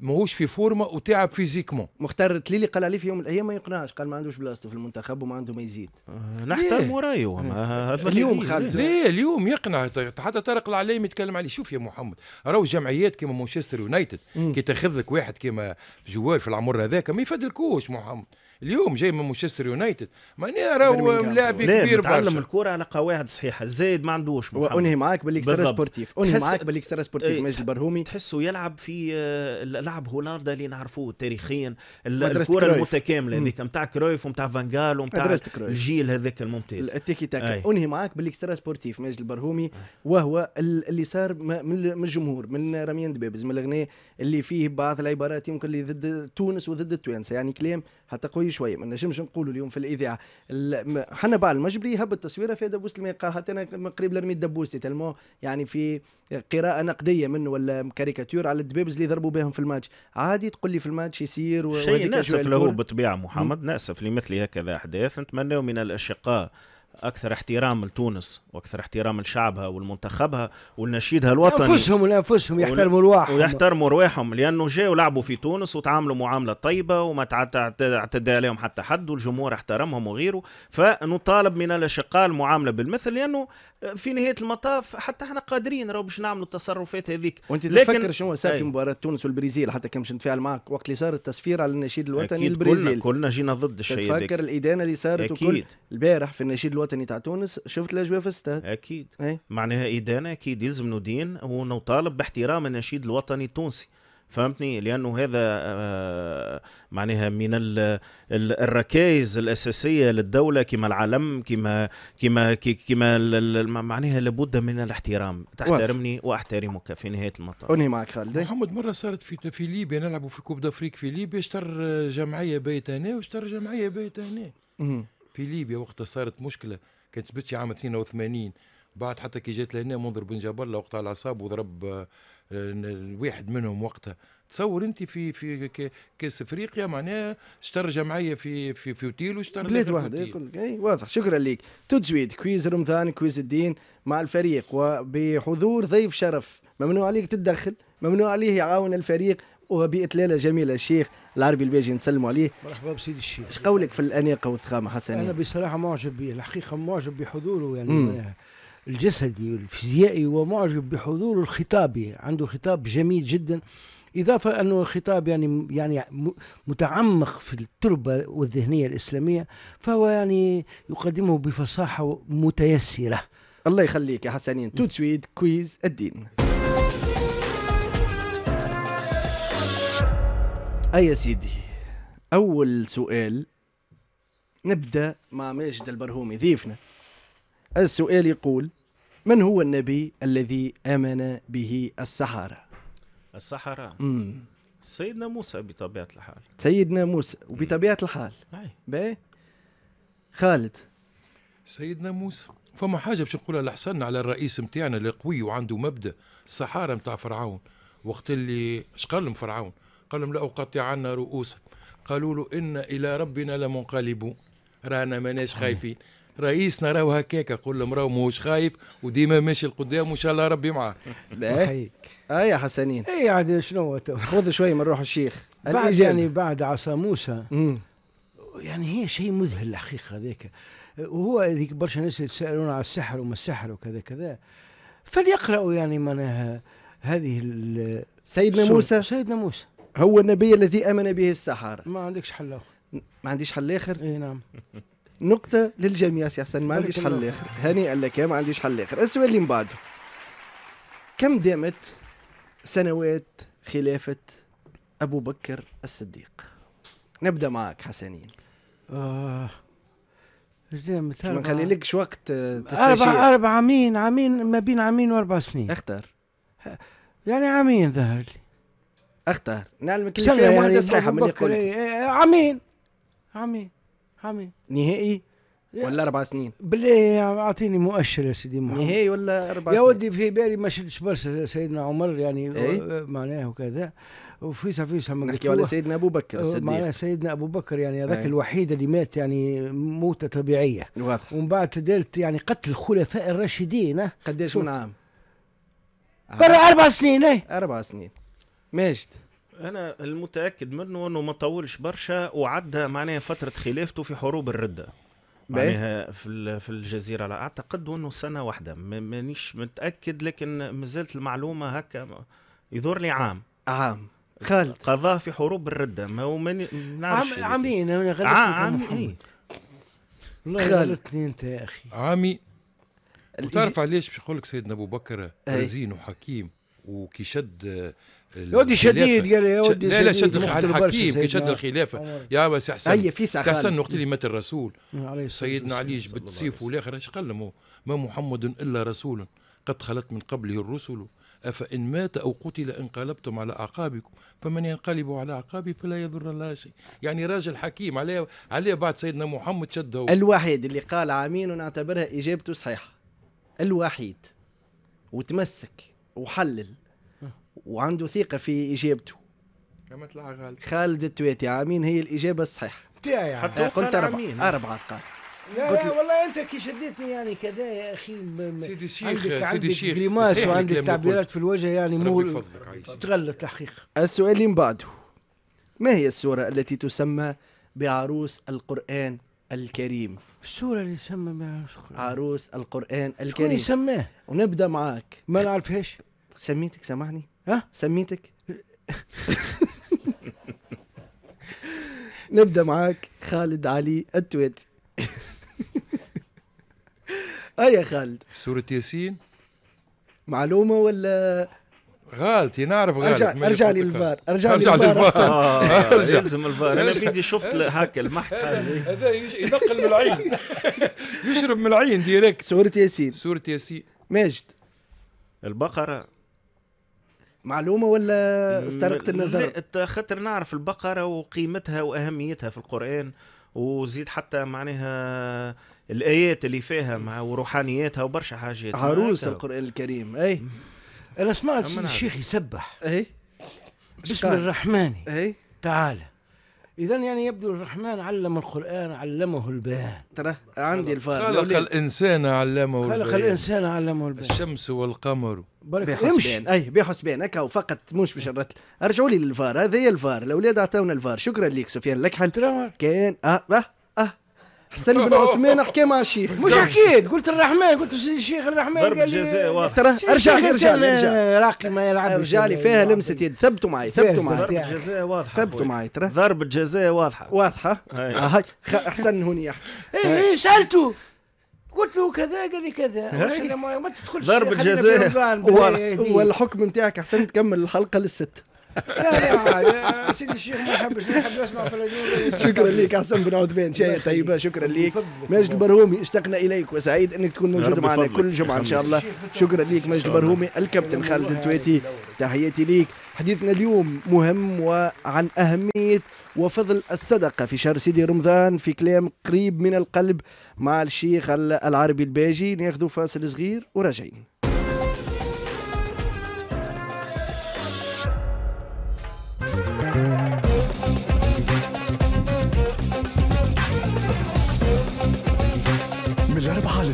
ماهوش في فورمه وتعب فيزيكمون مختار تليلي قال عليه في يوم من الايام ما يقنعش قال ما عندوش بلاصته في المنتخب وما عنده ما يزيد آه، نحترم نحترموا رايه آه. اليوم خالد ليه اليوم يقنع حتى طارق العليم يتكلم عليه شوف يا محمد راهو جمعيات كيما مانشستر يونايتد كي تاخذ لك واحد كيما جوار في العمر هذاك ما يفدلكوش محمد اليوم جاي من مانشستر يونايتد معناها راهو لاعب كبير برشا تعلم الكره على قواعد صحيحه الزايد ما عندوش وانهي معاك بالاكسترا سبورتيف انهي معاك بالاكسترا سبورتيف ماجد البرهومي تحسه يلعب في لعب هولندا اللي نعرفوه تاريخيا الكره المتكامله هذيك نتاع كرويف ومتاع فانجال ومتاع الجيل هذاك الممتاز التيكي تاكا انهي معاك بالاكسترا سبورتيف ماجد البرهومي وهو اللي صار من الجمهور من رميان دبابز من الغناء اللي فيه بعض العبارات يمكن اللي ضد تونس وضد التوانسه يعني كلام حتى قوي شوي شويه ما نجمش نقولوا اليوم في الاذاعه حنا بقى المجبري هب التصويره في دبوس الميقا حتى انا قريب لرمي الدبوسي تلمو يعني في قراءه نقديه منه ولا كاريكاتير على الدبابز اللي ضربوا بهم في الماتش عادي تقول لي في الماتش يصير شيء ناسف له بالطبيعه محمد ناسف لمثل هكذا احداث نتمنى من الاشقاء اكثر احتراما لتونس واكثر احتراما لشعبها ولمنتخبها ولنشيدها الوطني انفسهم لانفسهم يحترموا رواحهم ويحترموا رواحهم لانه جاوا لعبوا في تونس وتعاملوا معامله طيبه وما اعتدى عليهم حتى حد والجمهور احترمهم وغيره فنطالب من الاشقاء المعامله بالمثل لانه في نهايه المطاف حتى احنا قادرين راهو باش نعملوا التصرفات هذيك وانت لكن... تفكر شنو صار في مباراه تونس والبرازيل حتى كان باش نتفاعل معك وقت اللي صار التصفير على النشيد الوطني البرازيل كلنا كلنا جينا ضد الشيء هذاك تفكر الادانه اللي صارت اكيد البارح في النشيد الوطني تاع تونس شفت الاجواء في الستاد اكيد إيه. معناها ادانه اكيد يلزم ندين ونطالب باحترام النشيد الوطني التونسي فهمتني لانه هذا آه، معناها من الركائز الاساسيه للدوله كما العلم كما كما كما معناها لابد من الاحترام تحترمني واحترمك في نهايه المطاف اني معك خالد محمد مره صارت في في ليبيا نلعبوا في كوب دافريك في ليبيا اشتر جمعيه بيت هنا واشتر جمعيه بيت هنا في ليبيا وقتها صارت مشكله كانت تبتش عام 82 بعد حتى كي جات لهنا منذر بن جبل وقتها العصاب وضرب واحد منهم وقتها تصور انت في في كاس افريقيا معناها اشترى جمعيه في في في اوتيل واشترى بلاد واحده اي واضح شكرا لك تجويد كويز رمضان كويز الدين مع الفريق وبحضور ضيف شرف ممنوع عليك تتدخل ممنوع عليه يعاون الفريق وبإطلالة جميلة الشيخ العربي الباجي نسلموا عليه مرحبا بسيدي الشيخ ايش قولك في الأناقة والثقامة حسنين؟ أنا بصراحة معجب به الحقيقة معجب بحضوره يعني الجسدي والفيزيائي ومعجب بحضور الخطابي عنده خطاب جميل جدا إضافة أنه الخطاب يعني يعني متعمق في التربة والذهنية الإسلامية فهو يعني يقدمه بفصاحة متيسرة الله يخليك يا حسنين تو سويد كويز الدين أي سيدي أول سؤال نبدأ مع ماجد البرهومي ضيفنا السؤال يقول من هو النبي الذي آمن به السحرة؟ السحرة مم. سيدنا موسى بطبيعة الحال سيدنا موسى وبطبيعة الحال باهي خالد سيدنا موسى فما حاجه باش نقولها لحسن على الرئيس نتاعنا اللي قوي وعنده مبدا السحاره نتاع فرعون وقت اللي اش قال لهم فرعون قال لهم لاقطعن رؤوسك قالوا له انا الى ربنا لمنقلبون رانا ماناش خايفين رئيسنا راهو هكاك قول لهم راهو ماهوش خايف وديما ماشي لقدام وان شاء الله ربي معاه باهي اه يا حسنين اي عاد يعني شنو خذ شوي من روح الشيخ بعد يعني بعد عصا موسى يعني هي شيء مذهل الحقيقه هذاك وهو هذيك برشا ناس يتسالون على السحر وما السحر وكذا كذا فليقرأوا يعني معناها هذه سيدنا موسى سيدنا موسى هو النبي الذي امن به السحر ما عندكش حل اخر ما عنديش حل اخر اي نعم نقطة للجميع سي حسن ما عنديش حل آخر هنيئا لك إيه؟ ما عنديش حل آخر السؤال اللي من بعده كم دامت سنوات خلافة أبو بكر الصديق نبدأ معك حسنين آه. دامت ما نخليلكش وقت آه، تستشير أربع أربع عامين عامين ما بين عامين وأربع سنين اختار يعني عامين ظهر لي اختار نعلمك اللي فيها واحدة صحيحة من اللي إيه، قلت عامين عامين حامي نهائي ولا اربع سنين بالله اعطيني مؤشر يا سيدي محمد نهائي ولا اربع سنين يا ودي في بالي ما شدش برشا سيدنا عمر يعني معناه وكذا وفي في من نحكي على سيدنا ابو بكر الصديق سيدنا ابو بكر يعني هذاك الوحيد اللي مات يعني موته طبيعيه واضح ومن بعد دلت يعني قتل الخلفاء الراشدين قداش من عام؟ برا اربع سنين اي اربع سنين ماجد انا المتاكد منه انه ما طولش برشا وعدى معناها فتره خلافته في حروب الرده معناها في في الجزيره لا اعتقد انه سنه واحده مانيش متاكد لكن مازالت المعلومه هكا يدور لي عام عام خالد قضاء في حروب الرده ما هو ماني نعرفش عام عامين انا غلطت عام إيه. والله انت يا اخي عامي وتعرف علاش باش نقول لك سيدنا ابو بكر إيه. رزين وحكيم وكي شد يا ودي شديد قال يا ودي لا لا شد الحكيم الحكيم شد الخلافه آه. يا بس احسن هي في احسن وقت اللي مات الرسول آه، سيدنا علي جبت سيفه والاخر اش قال ما محمد الا رسول قد خلت من قبله الرسل أفإن مات أو قتل انقلبتم على أعقابكم فمن ينقلب على أعقابه فلا يضر الله شيء يعني راجل حكيم عليه عليه بعد سيدنا محمد شده الوحيد اللي قال عامين ونعتبرها إجابته صحيحة الوحيد وتمسك وحلل وعنده ثقه في اجابته كما طلع غالب خالد التويتي عامين هي الاجابه الصحيحه تاعي يعني حتى قلت اربعه اربعه قال لا لا والله انت كي شديتني يعني كذا يا اخي سيدي شيخ سيدي شيخ جريماس وعندك تعبيرات في الوجه يعني مو تغلط الحقيقه السؤال اللي من بعده ما هي السوره التي تسمى بعروس القران الكريم السوره اللي تسمى بعروس القران عروس القران الكريم شكون يسماه ونبدا معاك ما نعرفهاش سميتك سامحني ها سميتك نبدا معاك خالد علي التويت اي يا خالد سورة ياسين معلومة ولا غالتي نعرف غالتي ارجع ارجع لي الفار ارجع لي الفار آه، ارجع يلزم الفار انا بيدي شفت هكا المحك هذا ينقل من العين يشرب من العين ديريكت سورة ياسين سورة ياسين ماجد البقرة معلومه ولا استرقت النظر؟ لا خاطر نعرف البقره وقيمتها واهميتها في القران وزيد حتى معناها الايات اللي فيها مع وروحانياتها وبرشا حاجات عروس القران الكريم اي انا سمعت الشيخ يسبح اي بسم الرحمن اي تعالى اذا يعني يبدو الرحمن علم القران علمه البيان ترى عندي الفار خلق الانسان علمه البيان خلق الانسان علمه البيان الشمس والقمر برك بحسبان اي بحسبان هكا وفقط مش باش ارجعوا لي للفار هذا هي الفار الاولاد اعطونا الفار شكرا لك سفيان حل كان اه, آه. حسن بن عثمان حكى مع الشيخ مش حكيت قلت الرحمن قلت الشيخ الرحمن ضرب جزاء واضح ترى ارجع لي ارجع لي ارجع راقي ما يلعب ارجع لي فيها لمسه يد ثبتوا معي ثبتوا معي ضربة جزاء واضحة ثبتوا معي ترى ضربة جزاء واضحة واضحة آه، هاي احسن هوني إيه،, ايه سالته قلت له كذا قال لي كذا ما تدخلش ضربة جزاء والحكم نتاعك احسن تكمل الحلقة للست لا لا سيدي الشيخ ما نحبش نحب نسمع في شكرا لك احسن بن عثمان شاي طيبه شكرا لك ماجد البرهومي اشتقنا اليك وسعيد انك تكون موجود معنا كل جمعه ان شاء الله شكرا لك ماجد البرهومي الكابتن خالد التويتي تحياتي ليك حديثنا اليوم مهم وعن أهمية وفضل الصدقة في شهر سيدي رمضان في كلام قريب من القلب مع الشيخ العربي الباجي ناخذ فاصل صغير وراجعين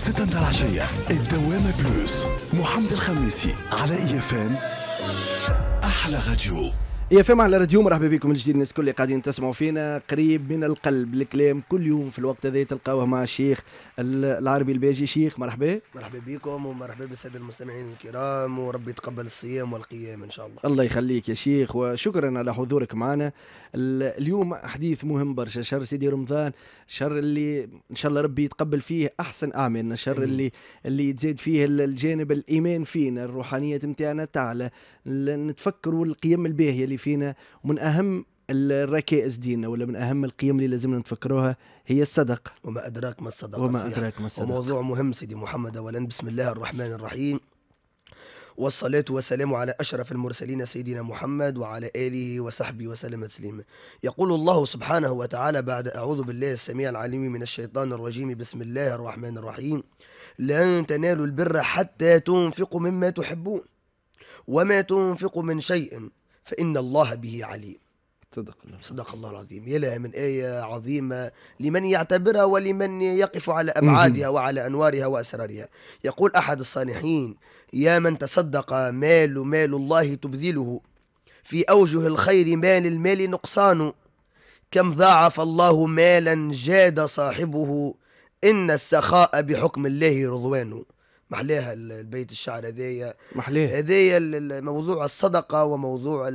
ستة متاع العشية الدوامة بلوس محمد الخميسي على ام أحلى راديو يا فما على راديو مرحبا بكم من جديد الناس الكل اللي قاعدين تسمعوا فينا قريب من القلب الكلام كل يوم في الوقت هذا تلقاوه مع الشيخ العربي الباجي شيخ مرحبا مرحبا بكم ومرحبا بالساده المستمعين الكرام وربي يتقبل الصيام والقيام ان شاء الله الله يخليك يا شيخ وشكرا على حضورك معنا اليوم حديث مهم برشا شهر سيدي رمضان شهر اللي ان شاء الله ربي يتقبل فيه احسن اعمالنا شهر اللي اللي تزيد فيه الجانب الايمان فينا الروحانيه نتاعنا تعلى نتفكروا القيم الباهيه اللي فينا ومن اهم الركائز ديننا ولا من اهم القيم اللي لازمنا نتفكروها هي الصدقه وما ادراك ما الصدقه وما صحيح. ادراك ما الصدقه وموضوع مهم سيدي محمد اولا بسم الله الرحمن الرحيم والصلاة والسلام على أشرف المرسلين سيدنا محمد وعلى آله وصحبه وسلم تسليما يقول الله سبحانه وتعالى بعد أعوذ بالله السميع العليم من الشيطان الرجيم بسم الله الرحمن الرحيم لن تنالوا البر حتى تنفقوا مما تحبون وما تنفق من شيء فإن الله به عليم صدق الله صدق الله العظيم يلا من آية عظيمة لمن يعتبرها ولمن يقف على أبعادها وعلى أنوارها وأسرارها يقول أحد الصالحين يا من تصدق مال مال الله تبذله في أوجه الخير مال المال نقصان كم ضاعف الله مالا جاد صاحبه إن السخاء بحكم الله رضوان محليها البيت الشعر هذايا محليها هذايا موضوع الصدقه وموضوع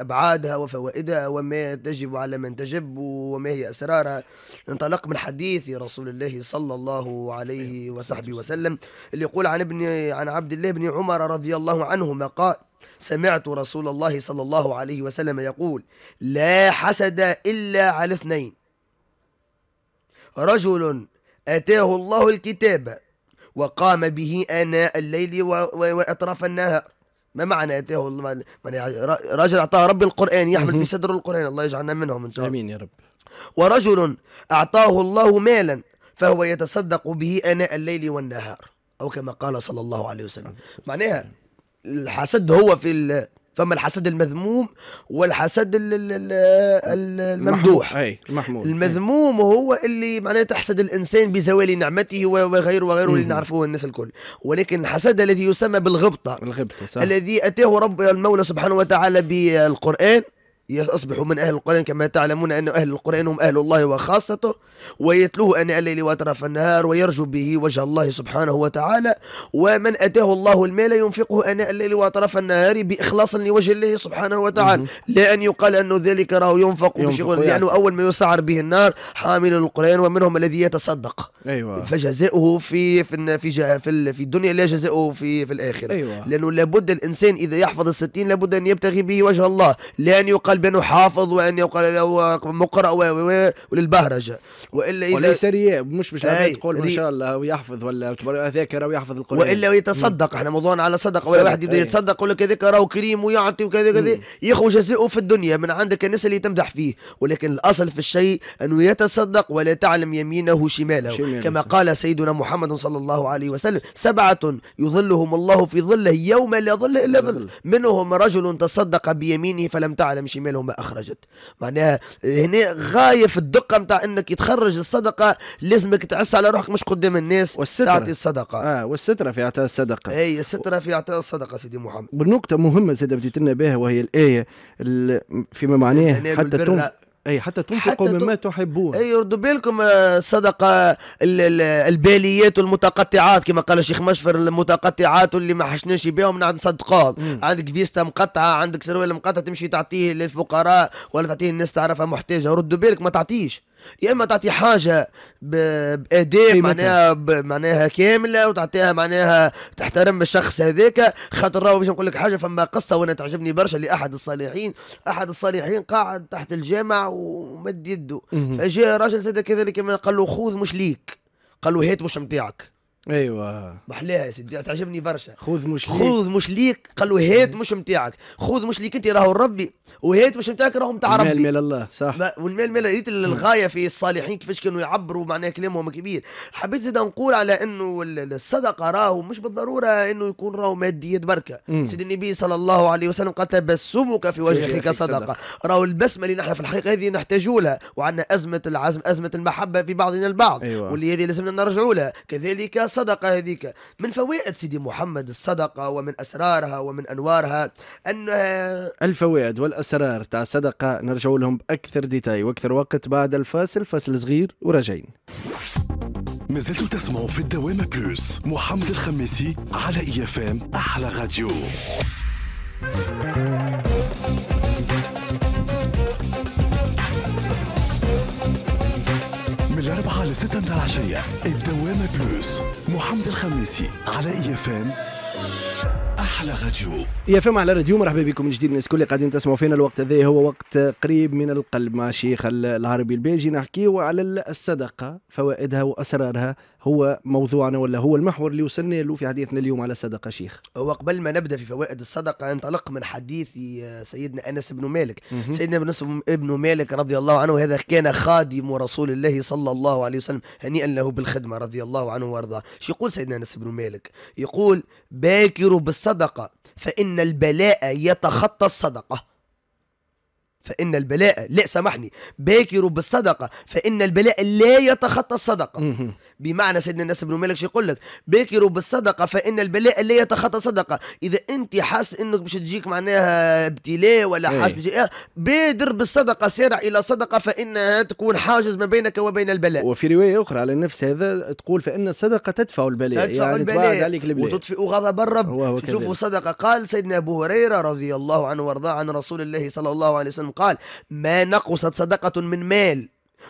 ابعادها وفوائدها وما تجب على من تجب وما هي اسرارها انطلق من حديث رسول الله صلى الله عليه أيوة. وصحبه وسلم اللي يقول عن ابن عن عبد الله بن عمر رضي الله عنهما قال سمعت رسول الله صلى الله عليه وسلم يقول لا حسد الا على اثنين رجل اتاه الله الكتاب وقام به آناء الليل وأطراف النهار ما معنى أتاه الله يعني رجل أعطاه رب القرآن يحمل في صدره القرآن الله يجعلنا منهم إن شاء الله آمين يا رب ورجل أعطاه الله مالا فهو يتصدق به آناء الليل والنهار أو كما قال صلى الله عليه وسلم معناها الحسد هو في فما الحسد المذموم والحسد الممدوح اي المحمود المذموم هو اللي معناه تحسد الانسان بزوال نعمته وغيره وغيره اللي نعرفوه الناس الكل ولكن الحسد الذي يسمى بالغبطه الغبطه صح. الذي اتاه رب المولى سبحانه وتعالى بالقران يصبحوا من أهل القرآن كما تعلمون أن أهل القرآن هم أهل الله وخاصته ويتلوه أن الليل وأطراف النهار ويرجو به وجه الله سبحانه وتعالى ومن أتاه الله المال ينفقه أناء الليل وأطراف النهار بإخلاص لوجه الله سبحانه وتعالى لا أن يقال أنه ذلك راه ينفق, ينفق يعني. لأنه أول ما يسعر به النار حامل القرآن ومنهم الذي يتصدق أيوة. فجزاؤه في في في في, في الدنيا لا جزاؤه في في الآخرة أيوة. لأنه لابد الإنسان إذا يحفظ الستين لابد أن يبتغي به وجه الله لا أن يقال يجعل بانه حافظ واني يقرأ مقرأ وللبهرجة وإلا إذا وليس رياء مش باش إيه، تقول ما شاء الله ويحفظ ولا ذاكر ويحفظ القرآن وإلا ويتصدق احنا موضوعنا على صدقة ولا واحد يبدا إيه. يتصدق يقول لك هذاك راهو كريم ويعطي وكذا كذا يخرج جزاؤه في الدنيا من عندك الناس اللي تمدح فيه ولكن الأصل في الشيء أنه يتصدق ولا تعلم يمينه شماله شمال كما قال سيدنا محمد صلى الله عليه وسلم سبعة يظلهم الله في ظله يوم لا ظل إلا ظل منهم رجل تصدق بيمينه فلم تعلم شماله ماله ما أخرجت معناها هنا غاية في الدقة نتاع أنك تخرج الصدقة لازمك تعس على روحك مش قدام الناس والسترة. تعطي الصدقة آه والسترة في إعطاء الصدقة أي السترة في إعطاء الصدقة سيدي محمد والنقطة مهمة زاد بديت لنا بها وهي الآية فيما معناه حتى تنفق اي حتى تنفقوا مما تحبون اي ردوا بالكم الصدقه آه، آه، الباليات والمتقطعات كما قال الشيخ مشفر المتقطعات اللي ما حشناش بهم نصدقوهم عندك فيستا مقطعه عندك سروال مقطعه تمشي تعطيه للفقراء ولا تعطيه الناس تعرفها محتاجه ردوا بالك ما تعطيش يا اما تعطي حاجه باداب معناها معناها كامله وتعطيها معناها تحترم الشخص هذاك خاطر راهو باش نقول لك حاجه فما قصه وانا تعجبني برشا لاحد الصالحين احد الصالحين قاعد تحت الجامع ومد يده فجاء راجل زاد كذلك قال له خذ مش ليك قال له هات مش نتاعك ايوه بحلاها يا سيدي تعجبني برشا خذ مش ليك خذ مش ليك قال له هات مش نتاعك خذ مش ليك انت راهو ربي وهات مش نتاعك راهو نتاع ربي المال مال الله صح والمال مال الغايه في الصالحين كيفاش كانوا يعبروا معناها كلامهم كبير حبيت زاد نقول على انه الصدقه راهو مش بالضروره انه يكون راهو ماديه بركه سيدي النبي صلى الله عليه وسلم قال تبسمك في وجه اخيك صدقه راهو البسمه اللي نحن في الحقيقه هذه نحتاجوا لها وعندنا ازمه العزم ازمه المحبه في بعضنا البعض أيوة. واللي هذه لازمنا نرجعوا لها كذلك الصدقة هذيك من فوائد سيدي محمد الصدقة ومن أسرارها ومن أنوارها أنها الفوائد والأسرار تاع الصدقة نرجعوا لهم بأكثر ديتاي وأكثر وقت بعد الفاصل فاصل صغير وراجعين مازلتوا تسمعوا في الدوامة بلوس محمد الخميسي على إي أحلى راديو الأربعاء لستة من العشية الدوامة بلوس محمد الخميسي على إي اف ام احلى راديو يا فم على راديو مرحبا بكم من جديد الناس الكل اللي قاعدين تسمعوا فينا الوقت هذا هو وقت قريب من القلب مع شيخ العربي الباجي نحكيو على الصدقه فوائدها واسرارها هو موضوعنا ولا هو المحور اللي وصلنا له في حديثنا اليوم على الصدقه شيخ وقبل ما نبدا في فوائد الصدقه انطلق من حديث سيدنا انس بن مالك م-م. سيدنا انس بن مالك رضي الله عنه هذا كان خادم رسول الله صلى الله عليه وسلم هنيئا له بالخدمه رضي الله عنه وارضاه شو يقول سيدنا انس بن مالك يقول باكروا بالصدقه الصدقة فإن البلاء يتخطى الصدقة فإن البلاء لا سامحني باكروا بالصدقة فإن البلاء لا يتخطى الصدقة بمعنى سيدنا الناس بن مالك يقول لك باكروا بالصدقه فان البلاء لا يتخطى صدقه اذا انت حاس انك باش تجيك معناها ابتلاء ولا حاجه إيه. آه، بادر بالصدقه سارع الى صدقه فانها تكون حاجز ما بينك وبين البلاء وفي روايه اخرى على نفس هذا تقول فان الصدقه تدفع البلاء تدفع يعني البلاء عليك البلاء وتطفئ غضب الرب شوفوا صدقه قال سيدنا ابو هريره رضي الله عنه وارضاه عن رسول الله صلى الله عليه وسلم قال ما نقصت صدقه من مال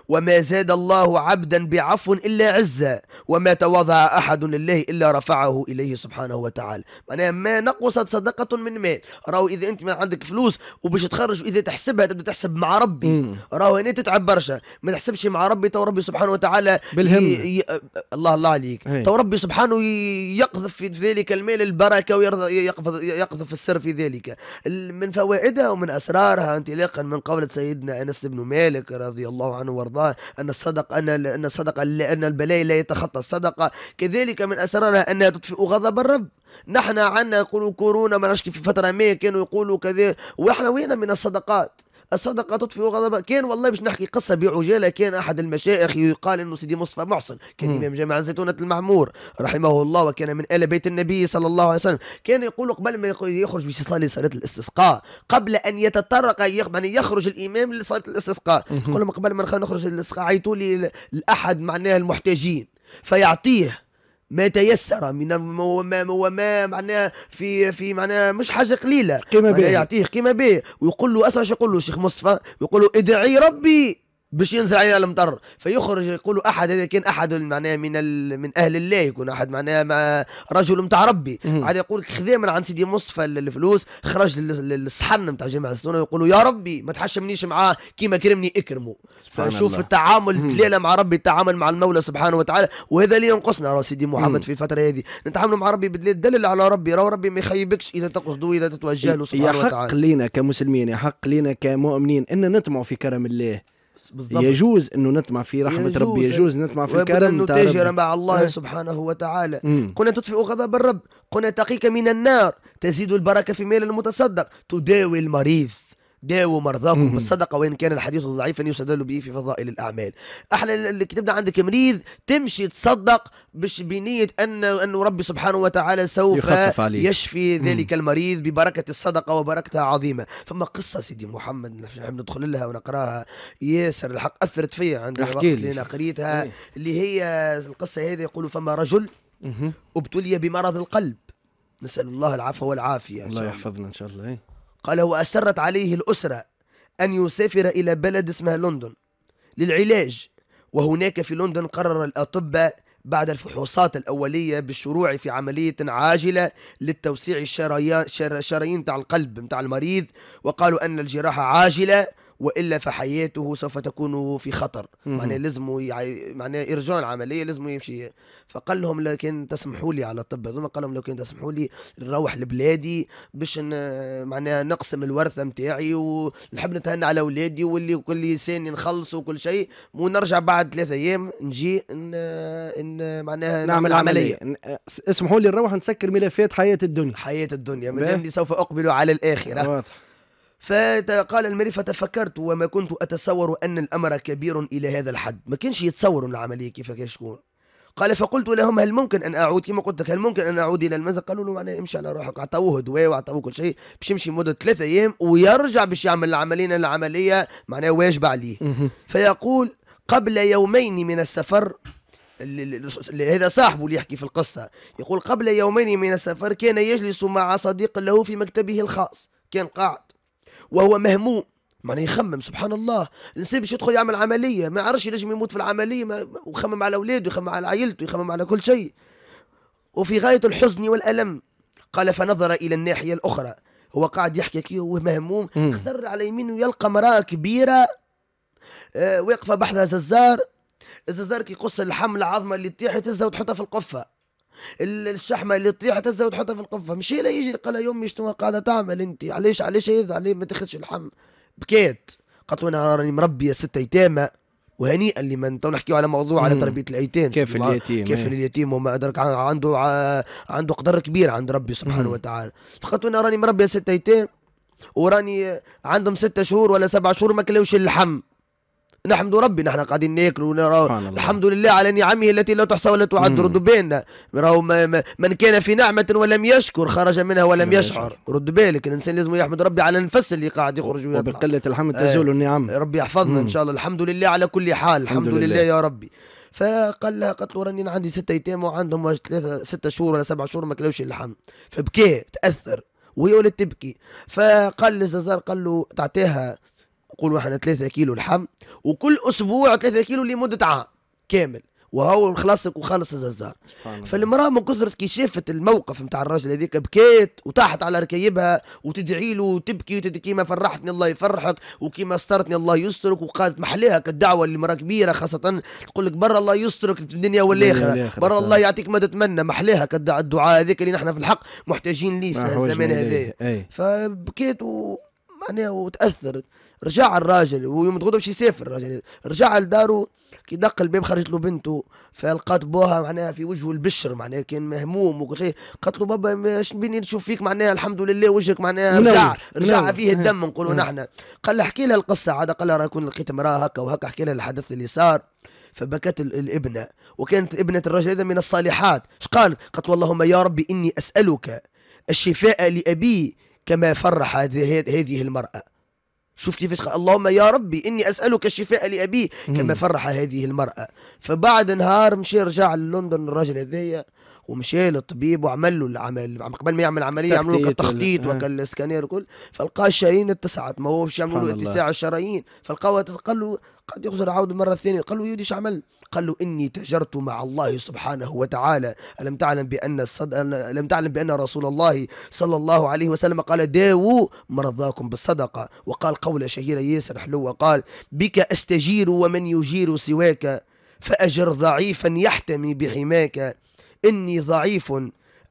وما زاد الله عبدا بعفو إلا عزة وما تواضع أحد لله إلا رفعه إليه سبحانه وتعالى معناها ما نقصت صدقة من مال راهو إذا أنت ما عندك فلوس وباش تخرج إذا تحسبها تبدا تحسب مع ربي راهو هنا تتعب برشا ما تحسبش مع ربي تو ربي سبحانه وتعالى بالهم ي... ي... الله الله عليك إيه. تو ربي سبحانه يقذف في ذلك المال البركة ويقذف يقذف السر في ذلك من فوائدها ومن أسرارها انطلاقا من قولة سيدنا أنس بن مالك رضي الله عنه ورضاه أن الصدقة أن أن الصدقة لأن البلاء لا يتخطى الصدقة كذلك من أسرارها أنها تطفئ غضب الرب نحن عنا يقولوا كورونا ما في فترة ما كانوا يقولوا كذا وإحنا وين من الصدقات الصدقه تطفئ غضب كان والله باش نحكي قصه بعجاله كان احد المشايخ يقال انه سيدي مصطفى محسن كان امام جامع زيتونه المعمور رحمه الله وكان من ال بيت النبي صلى الله عليه وسلم كان يقول قبل ما يخرج يصلي صلاه الاستسقاء قبل ان يتطرق يعني يخرج الامام لصلاه الاستسقاء يقول قبل ما نخرج الاستسقاء عيطوا لي لاحد معناها المحتاجين فيعطيه ما تيسر من وما وما معناها في في معناها مش حاجه قليله قيمه يعطيه قيمه به ويقول له اسمع شو يقول له شيخ مصطفى يقول له ادعي ربي باش ينزل علينا المطر فيخرج يقول احد هذا كان احد معناها من ال... من اهل الله يكون احد معناها مع رجل نتاع ربي عاد يقول خذا من عند سيدي مصطفى الفلوس خرج للصحن نتاع جامع السنون يقول يا ربي ما تحشمنيش معاه كيما كرمني اكرمه فشوف الله. التعامل الدلاله مع ربي التعامل مع المولى سبحانه وتعالى وهذا اللي ينقصنا راه سيدي محمد في الفتره هذه نتعامل مع ربي بالدليل على ربي راه ربي ما يخيبكش اذا تقصدوا اذا تتوجه له سبحانه وتعالى يحق لينا كمسلمين يحق لينا كمؤمنين ان نطمع في كرم الله بالضبط يجوز انه نطمع في رحمه يجوز ربي يجوز نطمع في الكرم تاع تجر مع الله اه. سبحانه وتعالى قلنا تطفئ غضب الرب قلنا تقيك من النار تزيد البركه في ميل المتصدق تداوي المريض داووا مرضاكم بالصدقه وان كان الحديث ضعيفا يستدل به في فضائل الاعمال احلى اللي كتبنا عندك مريض تمشي تصدق بش بنيه ان ان ربي سبحانه وتعالى سوف يشفي ذلك المريض ببركه الصدقه وبركتها عظيمه فما قصه سيدي محمد ندخل لها ونقراها ياسر الحق اثرت فيا عندي وقت اللي انا قريتها إيه. اللي هي القصه هذه يقول فما رجل ابتلي بمرض القلب نسال الله العفو والعافيه الله يحفظنا ان شاء الله الله. قال وأسرت عليه الأسرة أن يسافر إلى بلد اسمها لندن للعلاج وهناك في لندن قرر الأطباء بعد الفحوصات الأولية بالشروع في عملية عاجلة للتوسيع الشرايين تاع القلب متاع المريض وقالوا أن الجراحة عاجلة والا فحياته سوف تكون في خطر معناه لازم يع... معناه يرجع العمليه لازم يمشي فقال لهم لو كان تسمحوا لي على الطب هذوما قال لهم لو كان تسمحوا لي نروح لبلادي باش ن... معناه نقسم الورثه نتاعي ونحب نتهنى على اولادي واللي كل سنه نخلص وكل شيء ونرجع بعد ثلاثة ايام نجي ان, إن معناها نعمل, نعمل عمليه, عملية. اسمحوا لي نروح نسكر ملفات حياه الدنيا حياه الدنيا من مادام سوف اقبل على الاخره واضح فقال المريفة تفكرت وما كنت أتصور أن الأمر كبير إلى هذا الحد ما كانش يتصوروا العملية كيف تكون قال فقلت لهم هل ممكن أن أعود كما قلت لك هل ممكن أن أعود إلى المنزل قالوا له معناها امشي على روحك أعطوه دواء وأعطوه كل شيء باش يمشي مدة ثلاثة أيام ويرجع باش يعمل العملية العملية معناها واجبة عليه فيقول قبل يومين من السفر هذا صاحبه اللي يحكي في القصة يقول قبل يومين من السفر كان يجلس مع صديق له في مكتبه الخاص كان قاعد وهو مهموم معناه يخمم سبحان الله الانسان باش يدخل يعمل عمليه ما يعرفش ينجم يموت في العمليه ما وخمم على اولاده يخمم على عائلته يخمم على كل شيء وفي غايه الحزن والالم قال فنظر الى الناحيه الاخرى هو قاعد يحكي كي هو مهموم خسر على يمينه يلقى مراه كبيره آه واقفه بحذا ززار الززار كيقص الحمل العظمه اللي تطيح تهزها وتحطها في القفه الشحمه اللي تطيح تهزها وتحطها في القفه مش هي يجي قال امي شنو قاعده تعمل انت علاش علاش هذا علاش ما تاخذش اللحم بكيت قالت انا راني مربيه ست ايتام وهنيئا من تو نحكيو على موضوع مم. على تربيه الايتام كيف اليتيم كيف إيه. اليتيم وما ادرك عنده عنده قدر كبير عند ربي سبحانه مم. وتعالى فقالت انا راني مربيه ست ايتام وراني عندهم ستة شهور ولا سبعة شهور ما كلوش اللحم نحمد ربي نحن قاعدين ناكلوا ونرى الحمد لله على نعمه التي لا تحصى ولا تعد رد بالنا راهو من كان في نعمه ولم يشكر خرج منها ولم يشعر رد بالك الانسان لازم يحمد ربي على النفس اللي قاعد يخرج ويطلع وبقله الحمد آه، تزول النعم ربي يحفظنا ان شاء الله الحمد لله على كل حال الحمد لله, لله يا ربي فقال لها قالت له راني عندي ستة ايتام وعندهم ثلاثة ستة شهور ولا سبعة شهور ما كلوش اللحم فبكى تاثر وهي ولات تبكي فقال للزازار قال له تعطيها نقولوا احنا 3 كيلو لحم وكل اسبوع 3 كيلو لمده عام كامل وهو خلاصك وخلص الزهر فالمراه من كثرة كي شافت الموقف نتاع الراجل هذيك بكات وطاحت على ركايبها وتدعي له وتبكي وتدعي كيما فرحتني الله يفرحك وكيما استرتني الله يسترك وقالت محليها كالدعوه اللي مراه كبيره خاصه تقول لك برا الله يسترك في الدنيا والاخره برا الله يعطيك ما تتمنى محليها كالدعاء هذاك اللي نحن في الحق محتاجين ليه في الزمان هذايا فبكيت و معناها يعني وتاثر رجع الراجل ويوم تغدو باش يسافر الراجل رجع لداره كي دق الباب خرجت له بنته فلقات بوها معناها في وجهه البشر معناها كان مهموم وكل شيء قالت له بابا اش بيني نشوف فيك معناها الحمد لله وجهك معناها رجع رجع فيه الدم نقولوا نعم. نحن قال له احكي لها القصه عاد قال لها راه كون لقيت امراه هكا وهكا احكي لها الحدث اللي صار فبكت الابنه وكانت ابنه الرجل هذا من الصالحات اش قالت؟ قالت اللهم يا ربي اني اسالك الشفاء لابي كما فرح هذه المرأة شوف كيفاش اللهم يا ربي اني اسالك الشفاء لأبي كما فرح هذه المراه فبعد نهار مشي رجع للندن الراجل هذايا ومشى للطبيب وعمل له العمل قبل ما يعمل عمليه عملوا له التخطيط آه. وكالسكانير وكل فلقاه الشرايين اتسعت ما هو باش يعملوا له اتساع الشرايين فلقاه قال له قعد يخزر عاود المره الثانيه قال له يودي شو عمل قال له إني تجرت مع الله سبحانه وتعالى ألم تعلم بأن الصد... ألم تعلم بأن رسول الله صلى الله عليه وسلم قال داووا مرضاكم بالصدقة وقال قولة شهيرة ياسر حلوة قال بك أستجير ومن يجير سواك فأجر ضعيفا يحتمي بحماك إني ضعيف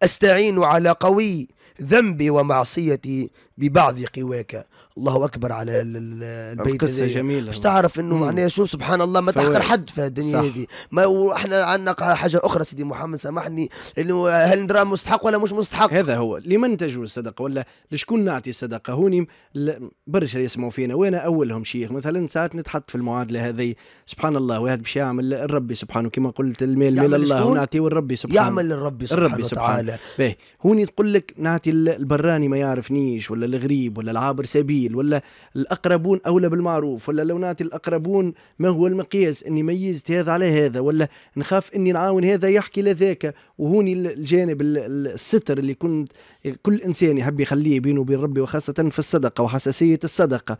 أستعين على قوي ذنبي ومعصيتي ببعض قواك الله اكبر على البيت القصه جميله مش تعرف انه معناها شو سبحان الله ما تحقر حد في الدنيا هذه ما واحنا عندنا حاجه اخرى سيدي محمد سامحني انه هل نرى مستحق ولا مش مستحق هذا هو لمن تجوز الصدقه ولا لشكون نعطي الصدقه هوني برشا يسمعوا فينا وانا اولهم شيخ مثلا ساعات نتحط في المعادله هذه سبحان الله واحد باش يعمل ربي سبحانه كما قلت المال من الله ونعطيه لربي سبحانه يعمل للربي سبحانه, الربي سبحانه وتعالى هوني تقول لك نعطي البراني ما يعرفنيش ولا الغريب ولا العابر سبيل القليل ولا الأقربون أولى بالمعروف ولا لو نعطي الأقربون ما هو المقياس أني ميزت هذا على هذا ولا نخاف أني نعاون هذا يحكي لذاك وهوني الجانب الستر اللي كنت كل إنسان يحب يخليه بينه وبين ربي وخاصة في الصدقة وحساسية الصدقة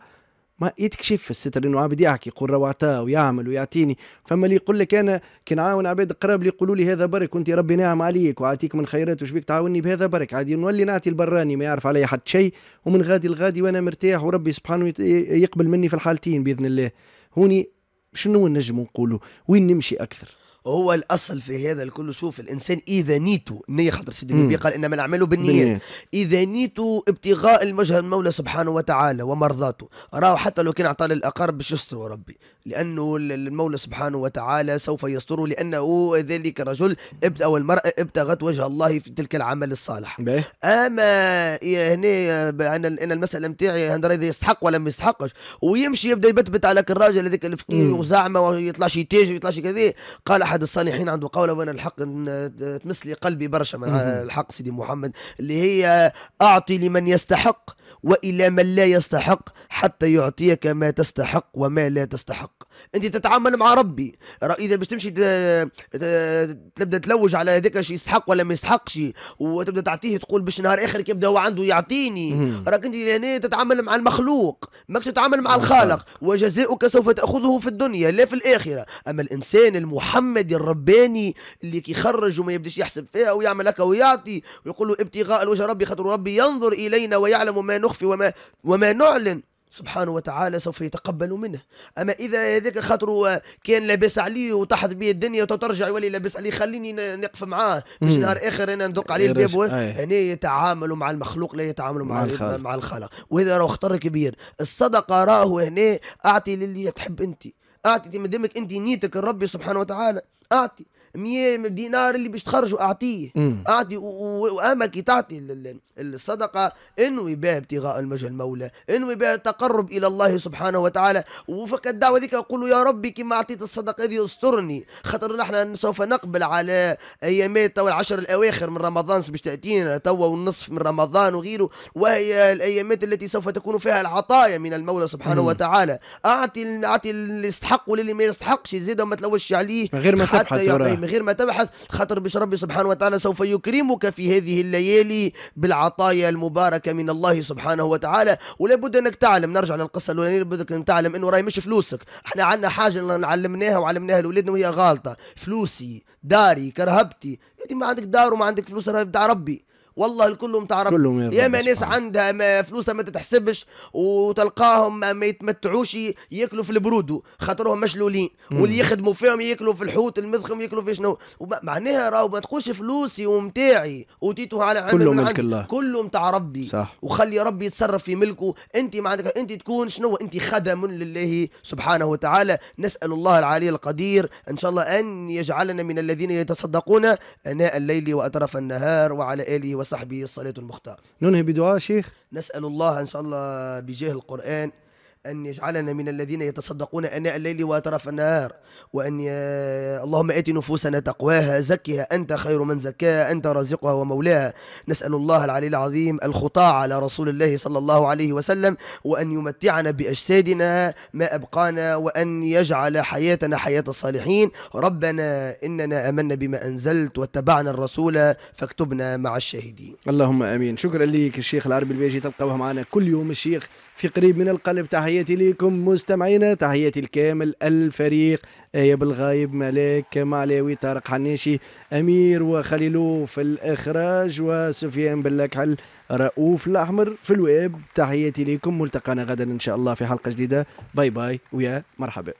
ما يتكشف في الستر انه عبد يحكي يقول روعتها ويعمل ويعطيني فما اللي يقول لك انا كنعاون عباد قراب اللي يقولوا لي هذا برك وانت ربي ناعم عليك وعطيك من خيرات وشبيك تعاوني بهذا برك عادي نولي نعطي البراني ما يعرف علي حد شيء ومن غادي لغادي وانا مرتاح وربي سبحانه يقبل مني في الحالتين باذن الله هوني شنو نجم نقولوا وين نمشي اكثر هو الاصل في هذا الكل شوف الانسان اذا نيته النيه خاطر سيدي النبي قال انما الاعمال بالنيات اذا نيته ابتغاء المجهر المولى سبحانه وتعالى ومرضاته راهو حتى لو كان اعطى للاقارب باش يستروا ربي لانه المولى سبحانه وتعالى سوف يستره لانه ذلك الرجل او المراه ابتغت وجه الله في تلك العمل الصالح بيه. اما هنا انا المساله نتاعي اذا يستحق ولا ما يستحقش ويمشي يبدا يبتبت على الراجل هذاك الفقير وزعمه ويطلع شي تاج ويطلع شي كذا قال احد احد الصالحين عنده قوله وانا الحق ان تمس لي قلبي برشا من الحق سيدي محمد اللي هي اعطي لمن يستحق والى من لا يستحق حتى يعطيك ما تستحق وما لا تستحق انت تتعامل مع ربي اذا باش تمشي تبدا تلوج على هذاك شي يستحق ولا ما يستحقش وتبدا تعطيه تقول باش نهار اخر يبدا هو عنده يعطيني راك انت هنا تتعامل مع المخلوق ماكش تتعامل مع الخالق وجزاؤك سوف تاخذه في الدنيا لا في الاخره اما الانسان المحمدي الرباني اللي كيخرج وما يبداش يحسب فيها ويعمل هكا ويعطي ويقول له ابتغاء الوجه ربي خاطر ربي ينظر الينا ويعلم ما نخفي وما وما نعلن سبحانه وتعالى سوف يتقبل منه أما إذا هذاك خاطر كان لاباس عليه وتحت به الدنيا وترجع يولي لاباس عليه خليني نقف معاه مش نهار آخر أنا ندق عليه الباب هنا يتعاملوا مع المخلوق لا يتعاملوا مع, مع الخلق. وهذا راه خطر كبير الصدقة راهو هنا أعطي للي تحب أنت أعطي ما دامك أنت نيتك الرب سبحانه وتعالى أعطي 100 دينار اللي باش تخرجوا اعطيه مم. اعطي واما كي تعطي الصدقه انوي بها ابتغاء الوجه المولى انوي بها التقرب الى الله سبحانه وتعالى وفق الدعوه ذيك اقول يا ربي كما اعطيت الصدقه هذه استرني خاطر نحن سوف نقبل على ايامات تو العشر الاواخر من رمضان باش تاتينا توا والنصف من رمضان وغيره وهي الايامات التي سوف تكون فيها العطايا من المولى سبحانه مم. وتعالى اعطي اعطي اللي يستحق واللي ما يستحقش زيد وما تلوش عليه غير ما تبحث غير ما تبحث خاطر باش ربي سبحانه وتعالى سوف يكرمك في هذه الليالي بالعطايا المباركة من الله سبحانه وتعالى ولا بد أنك تعلم نرجع للقصة الأولانية بد أن تعلم أنه راهي مش فلوسك احنا عندنا حاجة علمناها وعلمناها لأولادنا وهي غالطة فلوسي داري كرهبتي يعني ما عندك دار وما عندك فلوس راهي بتاع ربي والله كلهم تعرب كلهم يا ما ناس عندها ما فلوسها ما تتحسبش وتلقاهم ما يتمتعوش ياكلوا في البرودو خاطرهم مشلولين واللي يخدموا فيهم ياكلوا في الحوت المزخم ياكلوا في شنو معناها راهو ما تقولش فلوسي ومتاعي وتيتو على عند كله ملك الله كله متاع ربي صح. وخلي ربي يتصرف في ملكه انت ما عندك انت تكون شنو انت خدم لله سبحانه وتعالى نسال الله العلي القدير ان شاء الله ان يجعلنا من الذين يتصدقون اناء الليل واطراف النهار وعلى اله وصحبه وصحبه الصلاة المختار ننهي بدعاء شيخ نسأل الله إن شاء الله بجاه القرآن أن يجعلنا من الذين يتصدقون أناء الليل وأطراف النهار وأن ي... اللهم آت نفوسنا تقواها زكها أنت خير من زكاها أنت رازقها ومولاها نسأل الله العلي العظيم الخطاع على رسول الله صلى الله عليه وسلم وأن يمتعنا بأجسادنا ما أبقانا وأن يجعل حياتنا حياة الصالحين ربنا إننا أمنا بما أنزلت واتبعنا الرسول فاكتبنا مع الشاهدين اللهم آمين شكرا لك الشيخ العربي البيجي تلقاوها معنا كل يوم الشيخ في قريب من القلب تحياتي لكم مستمعينا تحياتي الكامل الفريق آية بالغايب ملاك معلاوي طارق حناشي أمير وخليلو في الإخراج وسفيان بلاكحل رؤوف الأحمر في الويب تحياتي لكم ملتقانا غدا إن شاء الله في حلقة جديدة باي باي ويا مرحبا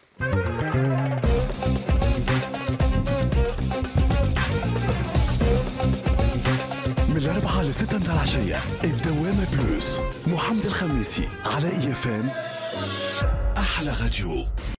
من الأربعة لستة متاع العشية الدوامة بلوس محمد الخميسي على اي اف ام احلى راديو